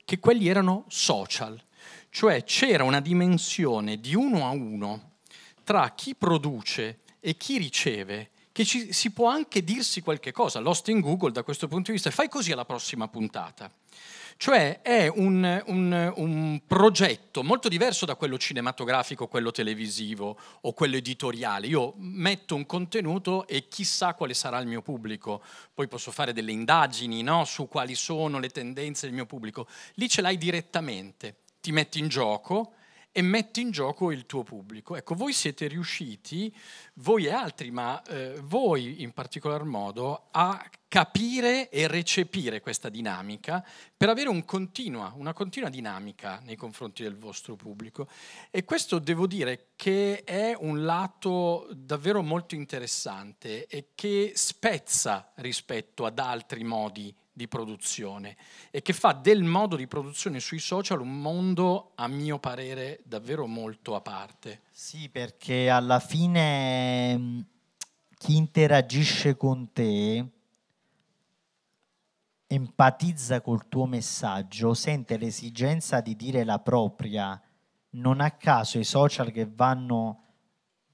Speaker 2: che quelli erano social, cioè c'era una dimensione di uno a uno tra chi produce e chi riceve che ci, si può anche dirsi qualche cosa. Lost in Google da questo punto di vista, fai così alla prossima puntata. Cioè è un, un, un, progetto molto diverso da quello cinematografico, quello televisivo o quello editoriale. Io metto un contenuto e chissà quale sarà il mio pubblico. Poi posso fare delle indagini no? su quali sono le tendenze del mio pubblico. Lì ce l'hai direttamente, ti metti in gioco e metti in gioco il tuo pubblico. Ecco, voi siete riusciti, voi e altri, ma eh, voi in particolar modo, a capire e recepire questa dinamica per avere un continua, una continua dinamica nei confronti del vostro pubblico. E questo devo dire che è un lato davvero molto interessante e che spezza rispetto ad altri modi di produzione e che fa del modo di produzione sui social un mondo, a mio parere, davvero molto a parte. Sì,
Speaker 3: perché alla fine mm, chi interagisce con te empatizza col tuo messaggio, sente l'esigenza di dire la propria. Non a caso i social che vanno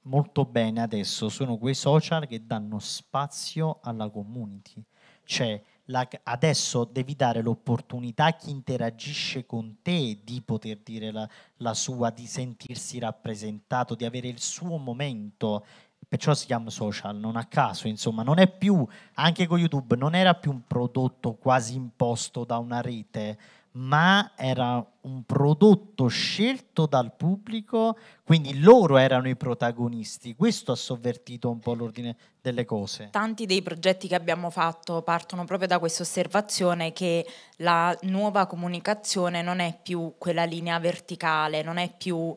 Speaker 3: molto bene adesso sono quei social che danno spazio alla community. Cioè, la, adesso devi dare l'opportunità a chi interagisce con te di poter dire la, la sua, di sentirsi rappresentato, di avere il suo momento perciò si chiama social, non a caso, insomma, non è più, anche con YouTube, non era più un prodotto quasi imposto da una rete, ma era un prodotto scelto dal pubblico, quindi loro erano i protagonisti. Questo ha sovvertito un po' l'ordine delle cose.
Speaker 5: Tanti dei progetti che abbiamo fatto partono proprio da questa osservazione che la nuova comunicazione non è più quella linea verticale, non è più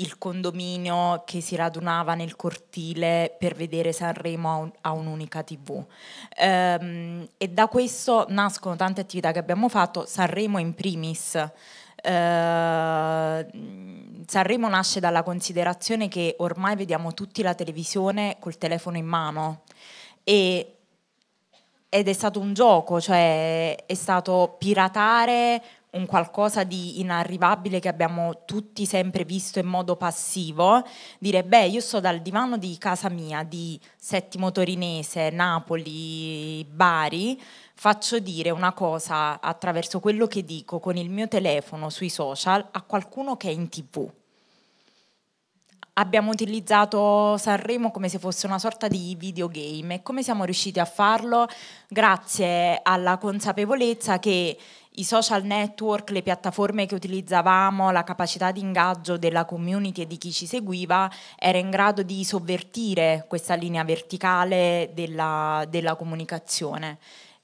Speaker 5: il condominio che si radunava nel cortile per vedere Sanremo a, un, a un'unica tv. Ehm, e da questo nascono tante attività che abbiamo fatto, Sanremo in primis. Uh, Sanremo nasce dalla considerazione che ormai vediamo tutti la televisione col telefono in mano e, ed è stato un gioco, cioè è stato piratare un qualcosa di inarrivabile che abbiamo tutti sempre visto in modo passivo, dire beh io sto dal divano di casa mia di Settimo Torinese, Napoli, Bari, faccio dire una cosa attraverso quello che dico con il mio telefono sui social a qualcuno che è in tv. Abbiamo utilizzato Sanremo come se fosse una sorta di videogame e come siamo riusciti a farlo? Grazie alla consapevolezza che i social network, le piattaforme che utilizzavamo, la capacità di ingaggio della community e di chi ci seguiva era in grado di sovvertire questa linea verticale della, della comunicazione.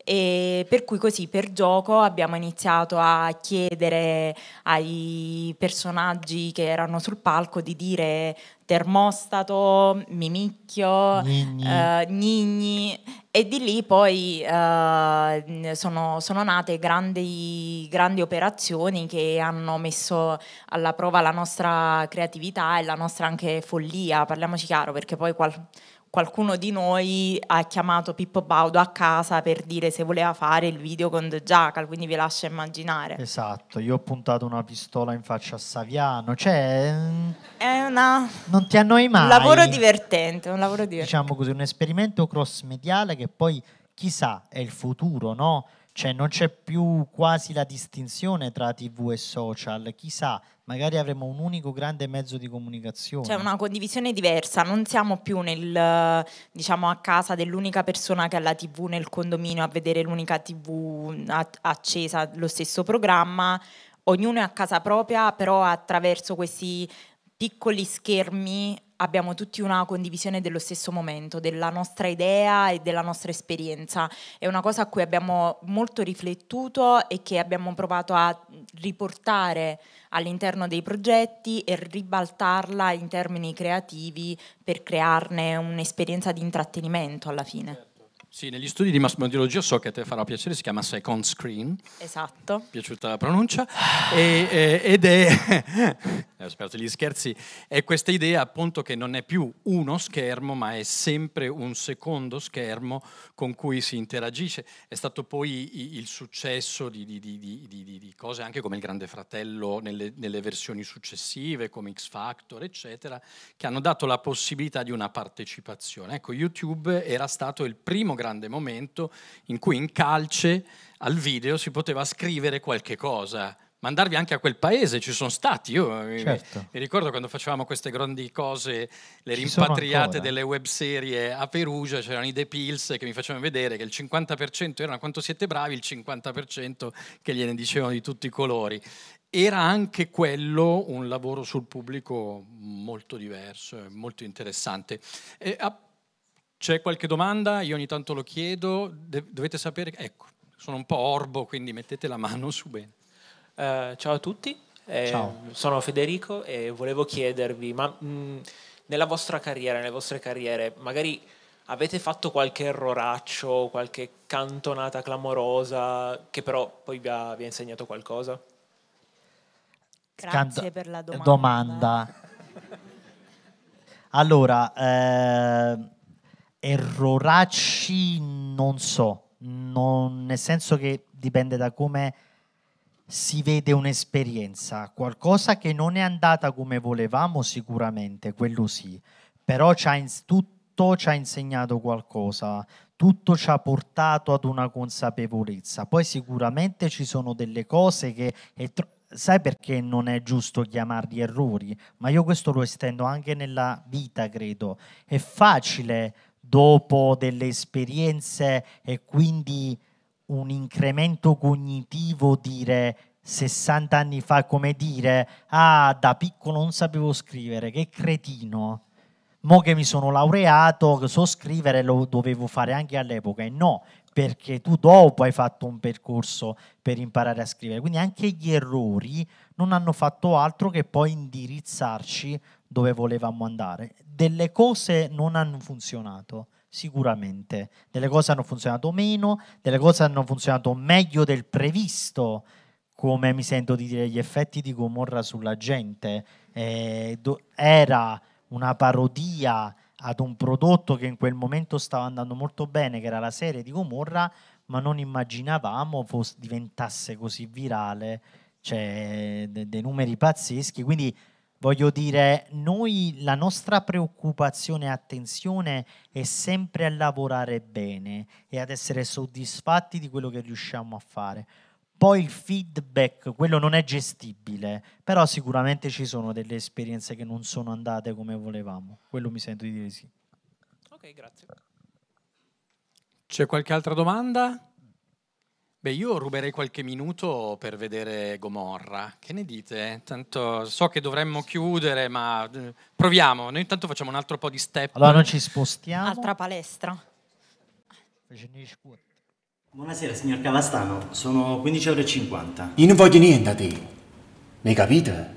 Speaker 5: E per cui così per gioco abbiamo iniziato a chiedere ai personaggi che erano sul palco di dire termostato, mimicchio, nigni, uh, eh, e di lì poi uh, sono, sono, nate grandi, grandi, operazioni che hanno messo alla prova la nostra creatività e la nostra anche follia, parliamoci chiaro perché poi qual- qualcuno di noi ha chiamato Pippo Baudo a casa per dire se voleva fare il video con The Jackal, quindi vi lascio immaginare.
Speaker 3: Esatto, io ho puntato una pistola in faccia a Saviano, cioè... Mm,
Speaker 5: è una...
Speaker 3: Non ti annoi mai. Un lavoro
Speaker 5: divertente, un lavoro divertente.
Speaker 3: Diciamo così, un esperimento cross-mediale che poi, chissà, è il futuro, no? Cioè non c'è più quasi la distinzione tra TV e social, chissà, magari avremo un unico grande mezzo di comunicazione. C'è cioè, una
Speaker 5: condivisione diversa, non siamo più nel, diciamo, a casa dell'unica persona che ha la tv nel condominio a vedere l'unica tv accesa, lo stesso programma, ognuno è a casa propria, però attraverso questi piccoli schermi abbiamo tutti una condivisione dello stesso momento, della nostra idea e della nostra esperienza. È una cosa a cui abbiamo molto riflettuto e che abbiamo provato a riportare all'interno dei progetti e ribaltarla in termini creativi per crearne un'esperienza di intrattenimento alla fine. Certo.
Speaker 2: Sì, negli studi di massmodiologia so che a te farà piacere, si chiama Second Screen. Esatto. Piaciuta la pronuncia. E, e, ed è, aspetto (laughs) gli scherzi, è questa idea appunto che non è più uno schermo, ma è sempre un secondo schermo con cui si interagisce. È stato poi il successo di, di, di, di cose anche come il Grande Fratello nelle, nelle versioni successive, come X Factor, eccetera, che hanno dato la possibilità di una partecipazione. Ecco, YouTube era stato il primo grande grande momento in cui in calce al video si poteva scrivere qualche cosa mandarvi anche a quel paese, ci sono stati, io eh, certo. mi, ricordo quando facevamo queste grandi cose, le ci rimpatriate delle webserie a Perugia, c'erano i The Pills che mi facevano vedere che il 50% erano quanto siete bravi, il 50% che gliene dicevano di tutti i colori. Era anche quello un lavoro sul pubblico molto diverso, molto interessante. E, a, c'è qualche domanda? Io ogni tanto lo chiedo. De- dovete sapere, ecco, sono un po' orbo, quindi mettete la mano su bene. Uh, ciao a tutti, eh, ciao. sono Federico
Speaker 4: e volevo chiedervi, ma mh, nella vostra carriera, nelle vostre carriere, magari avete fatto qualche erroraccio, qualche cantonata clamorosa che però poi vi ha, vi ha insegnato qualcosa?
Speaker 3: Grazie Canto- per la eh, domanda. domanda. allora, eh erroracci non so, non, nel senso che dipende da come si vede un'esperienza, qualcosa che non è andata come volevamo sicuramente, quello sì, però ci in, tutto ci ha insegnato qualcosa, tutto ci ha portato ad una consapevolezza, poi sicuramente ci sono delle cose che... Tro- sai perché non è giusto chiamarli errori? Ma io questo lo estendo anche nella vita, credo. È facile dopo delle esperienze e quindi un incremento cognitivo dire 60 anni fa come dire ah da piccolo non sapevo scrivere che cretino mo che mi sono laureato so scrivere lo dovevo fare anche all'epoca e no perché tu dopo hai fatto un percorso per imparare a scrivere quindi anche gli errori non hanno fatto altro che poi indirizzarci dove volevamo andare. Delle cose non hanno funzionato, sicuramente. Delle cose hanno funzionato meno, delle cose hanno funzionato meglio del previsto, come mi sento di dire, gli effetti di Gomorra sulla gente. Eh, do- era una parodia ad un prodotto che in quel momento stava andando molto bene, che era la serie di Gomorra, ma non immaginavamo fosse, diventasse così virale, cioè de- dei numeri pazzeschi. Quindi Voglio dire, noi la nostra preoccupazione e attenzione è sempre a lavorare bene e ad essere soddisfatti di quello che riusciamo a fare. Poi il feedback, quello non è gestibile, però sicuramente ci sono delle esperienze che non sono andate come volevamo. Quello mi sento di dire sì. Ok, grazie. C'è qualche altra domanda?
Speaker 2: Beh, io ruberei qualche minuto per vedere Gomorra. Che ne dite? Tanto so che dovremmo chiudere, ma eh, proviamo. Noi intanto facciamo un altro po' di step. Allora noi ci
Speaker 3: spostiamo.
Speaker 5: Altra palestra.
Speaker 3: Buonasera, signor Cavastano. Sono 15,50 euro.
Speaker 2: Io non voglio niente da te. Mi capite?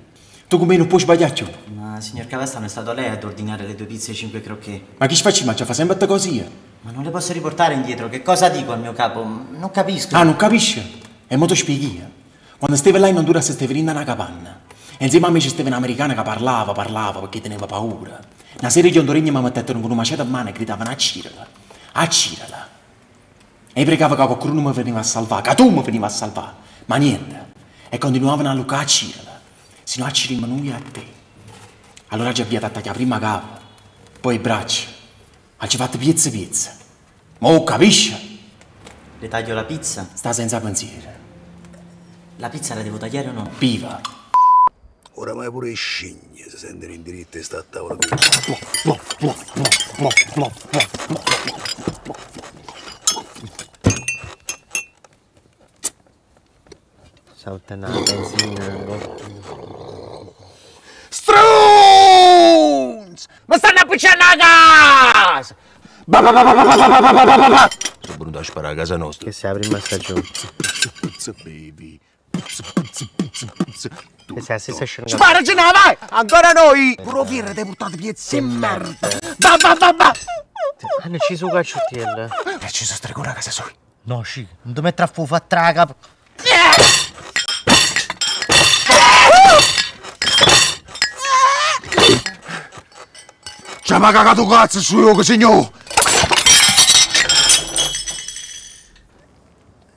Speaker 2: Tu come non puoi sbagliarci.
Speaker 3: Ma signor Cavastano, è stato lei ad ordinare le due pizze e cinque crocchè.
Speaker 2: Ma chi ci facciamo? Ci fa sempre così. Eh.
Speaker 3: Ma non le posso riportare indietro, che cosa dico al mio capo? Non capisco. Ah, non capisce? È molto spieghiera. Quando stavo là in Honduras stavo in una capanna. E insieme a me c'era un'americana che parlava,
Speaker 2: parlava perché teneva paura. Una serie di honduregni mi mettevano con una maceta a mano e gridavano a Cirala. A Cirala. E pregava che qualcuno mi veniva a salvare, che tu mi veniva a salvare. Ma niente. E continuavano a lucare accirala. Sino acciriamo noi a te. Allora ci abbiamo attaccato prima la capa, poi i bracci. Ma ci fate pizza pizza.
Speaker 3: Mo capisci? Le taglio la pizza? Sta senza pensiero. La pizza la devo tagliare o no? Viva! Oramai pure i se si
Speaker 2: sentono in diritto e sta a tavola con...
Speaker 3: Salta una benzina,
Speaker 2: Jones. Masana Puchanagas!
Speaker 3: para a casa nossa. Que se abre Massa Jones. Pizza, baby. Che se stessa scendendo Spara ce no, vai! Ancora noi! Proviere dei buttati piezze in merda! Ba ba ba ba! Hanno ucciso un caccio di E ci sono stregona a casa sua No, sci, non ti mettere a fuoco a traga!
Speaker 4: Ci ha cagato cazzo su io, oh, signore!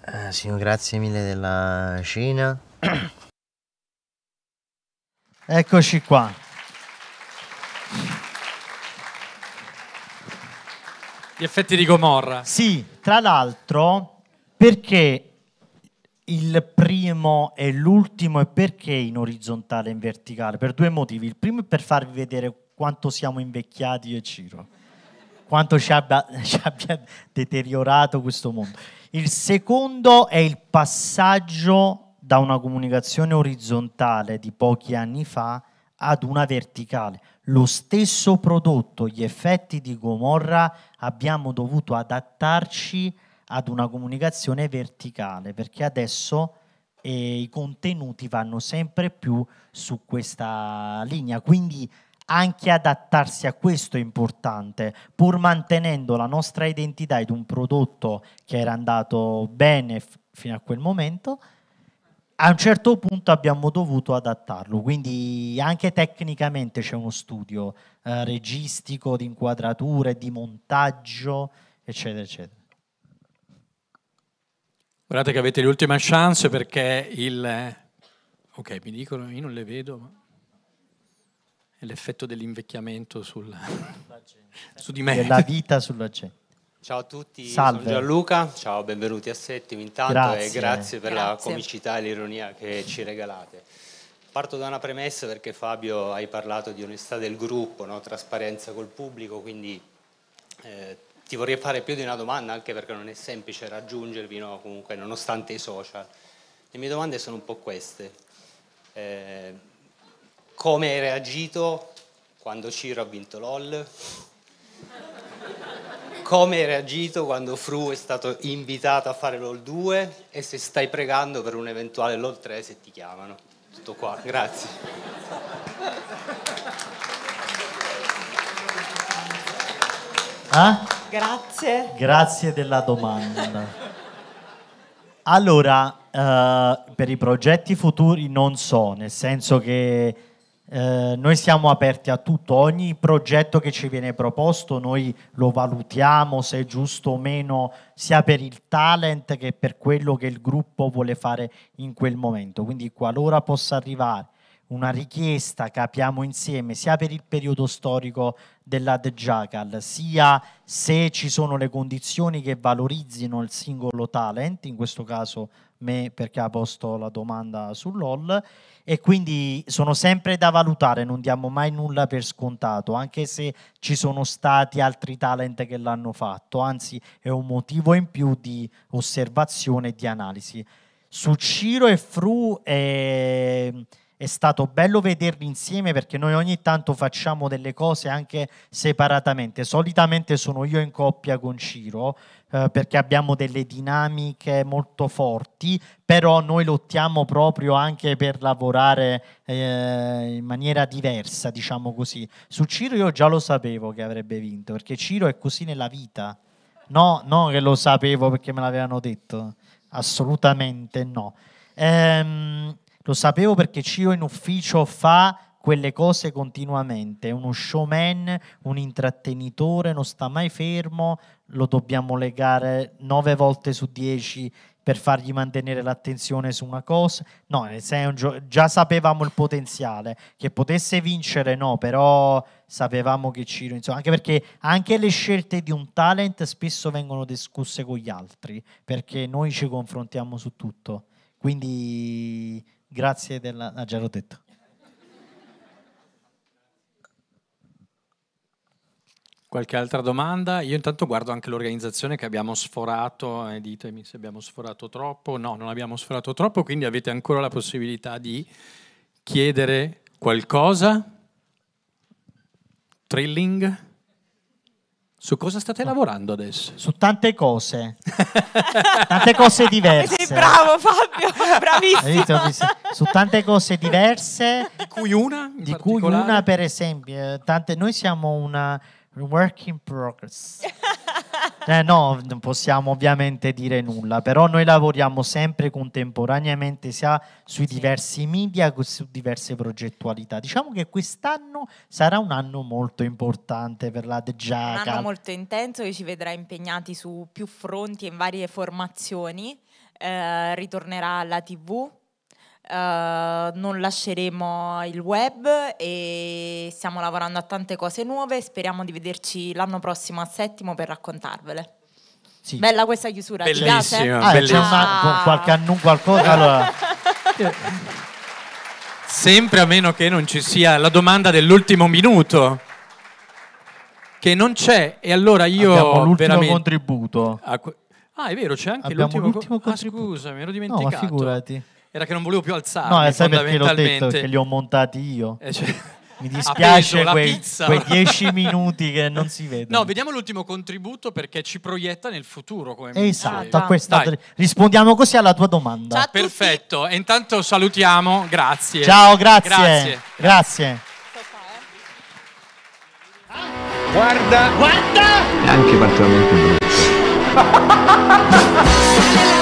Speaker 3: Eh, ah, signor, grazie mille della cena. (coughs) Eccoci qua.
Speaker 2: Gli effetti di Gomorra.
Speaker 3: Sì, tra l'altro, perché il primo e l'ultimo e perché in orizzontale e in verticale? Per due motivi. Il primo è per farvi vedere quanto siamo invecchiati io e Ciro, quanto ci abbia, (laughs) ci abbia deteriorato questo mondo. Il secondo è il passaggio da una comunicazione orizzontale di pochi anni fa ad una verticale. Lo stesso prodotto, gli effetti di Gomorra, abbiamo dovuto adattarci ad una comunicazione verticale, perché adesso eh, i contenuti vanno sempre più su questa linea. Quindi anche adattarsi a questo è importante, pur mantenendo la nostra identità ed un prodotto che era andato bene f- fino a quel momento, a un certo punto abbiamo dovuto adattarlo, quindi anche tecnicamente c'è uno studio eh, registico, di inquadrature, di montaggio, eccetera, eccetera.
Speaker 2: Guardate che avete l'ultima chance perché il... Eh, ok, mi dicono, io non le vedo. Ma l'effetto dell'invecchiamento sul, (laughs) su di me. La
Speaker 3: vita sulla gente.
Speaker 4: Ciao a tutti,
Speaker 3: Salve. sono Gianluca,
Speaker 4: ciao, benvenuti a Settimo intanto
Speaker 2: grazie. e grazie per grazie. la
Speaker 3: comicità
Speaker 4: e l'ironia che ci regalate. Parto da una premessa perché Fabio hai parlato di onestà del gruppo, no? trasparenza col pubblico, quindi eh, ti vorrei fare più di una domanda anche perché non è semplice raggiungervi no? comunque nonostante i social.
Speaker 3: Le mie domande sono un po' queste. Eh, come hai reagito quando Ciro ha vinto LOL? Come hai reagito quando Fru è stato invitato a fare LOL 2 e se stai pregando per
Speaker 4: un eventuale LOL 3 se ti chiamano? Tutto qua, grazie.
Speaker 3: Ah? Grazie. Grazie della domanda. Allora, eh, per i progetti futuri non so, nel senso che eh, noi siamo aperti a tutto, ogni progetto che ci viene proposto noi lo valutiamo se è giusto o meno sia per il talent che per quello che il gruppo vuole fare in quel momento. Quindi qualora possa arrivare una richiesta, capiamo insieme, sia per il periodo storico della The sia se ci sono le condizioni che valorizzino il singolo talent, in questo caso me perché ha posto la domanda sull'OL, e quindi sono sempre da valutare, non diamo mai nulla per scontato, anche se ci sono stati altri talent che l'hanno fatto, anzi è un motivo in più di osservazione e di analisi. Su Ciro e Fru... Eh, è stato bello vederli insieme perché noi ogni tanto facciamo delle cose anche separatamente. Solitamente sono io in coppia con Ciro eh, perché abbiamo delle dinamiche molto forti, però noi lottiamo proprio anche per lavorare eh, in maniera diversa, diciamo così. Su Ciro io già lo sapevo che avrebbe vinto perché Ciro è così nella vita. No, non che lo sapevo perché me l'avevano detto, assolutamente no. Ehm, lo sapevo perché Cio in ufficio fa quelle cose continuamente, è uno showman, un intrattenitore, non sta mai fermo, lo dobbiamo legare nove volte su dieci per fargli mantenere l'attenzione su una cosa. No, già sapevamo il potenziale, che potesse vincere no, però sapevamo che Ciro, insomma, anche perché anche le scelte di un talent spesso vengono discusse con gli altri, perché noi ci confrontiamo su tutto. Quindi Grazie della... Ah, già l'ho detto.
Speaker 2: Qualche altra domanda? Io intanto guardo anche l'organizzazione che abbiamo sforato, eh, ditemi se abbiamo sforato troppo, no, non abbiamo sforato troppo, quindi avete ancora la possibilità di chiedere qualcosa. Trilling? Su cosa state lavorando adesso?
Speaker 3: Su tante cose, tante cose diverse. Sei bravo Fabio, (laughs) bravissimo. Su tante cose diverse. Di cui una? di cui una per esempio. Eh, tante, noi siamo una work in progress. (laughs) Eh, no, non possiamo ovviamente dire nulla, però noi lavoriamo sempre contemporaneamente sia sui sì. diversi media che su diverse progettualità. Diciamo che quest'anno sarà un anno molto importante per la De Giaca. Un anno molto
Speaker 5: intenso che ci vedrà impegnati su più fronti e in varie formazioni. Eh, ritornerà alla TV, Uh, non lasceremo il web e stiamo lavorando a tante cose nuove. Speriamo di vederci l'anno prossimo a Settimo per raccontarvele. Sì. Bella questa chiusura, bellissima, ti Ah,
Speaker 3: bellissima. C'è una, ah. qualche annuncio, qualcosa? Allora. (laughs)
Speaker 2: Sempre a meno che non ci sia la domanda dell'ultimo minuto che non c'è e allora io Abbiamo l'ultimo veramente... contributo. Ah, ah è vero, c'è anche Abbiamo l'ultimo, l'ultimo ah, contributo. Ah, scusa, mi ero dimenticato. No, figurati era che non volevo più alzare. No, sai perché l'ho detto, che li ho montati io. Eh, cioè, Mi (laughs) dispiace quei, quei dieci (laughs) minuti che non si vedono. No, vediamo l'ultimo contributo perché ci proietta nel futuro. Come esatto, a questa,
Speaker 3: rispondiamo così alla tua domanda.
Speaker 2: Ciao Perfetto, e intanto salutiamo, grazie. Ciao, grazie. Grazie.
Speaker 3: grazie. Guarda, guarda! È anche particolarmente
Speaker 1: brutto. (laughs)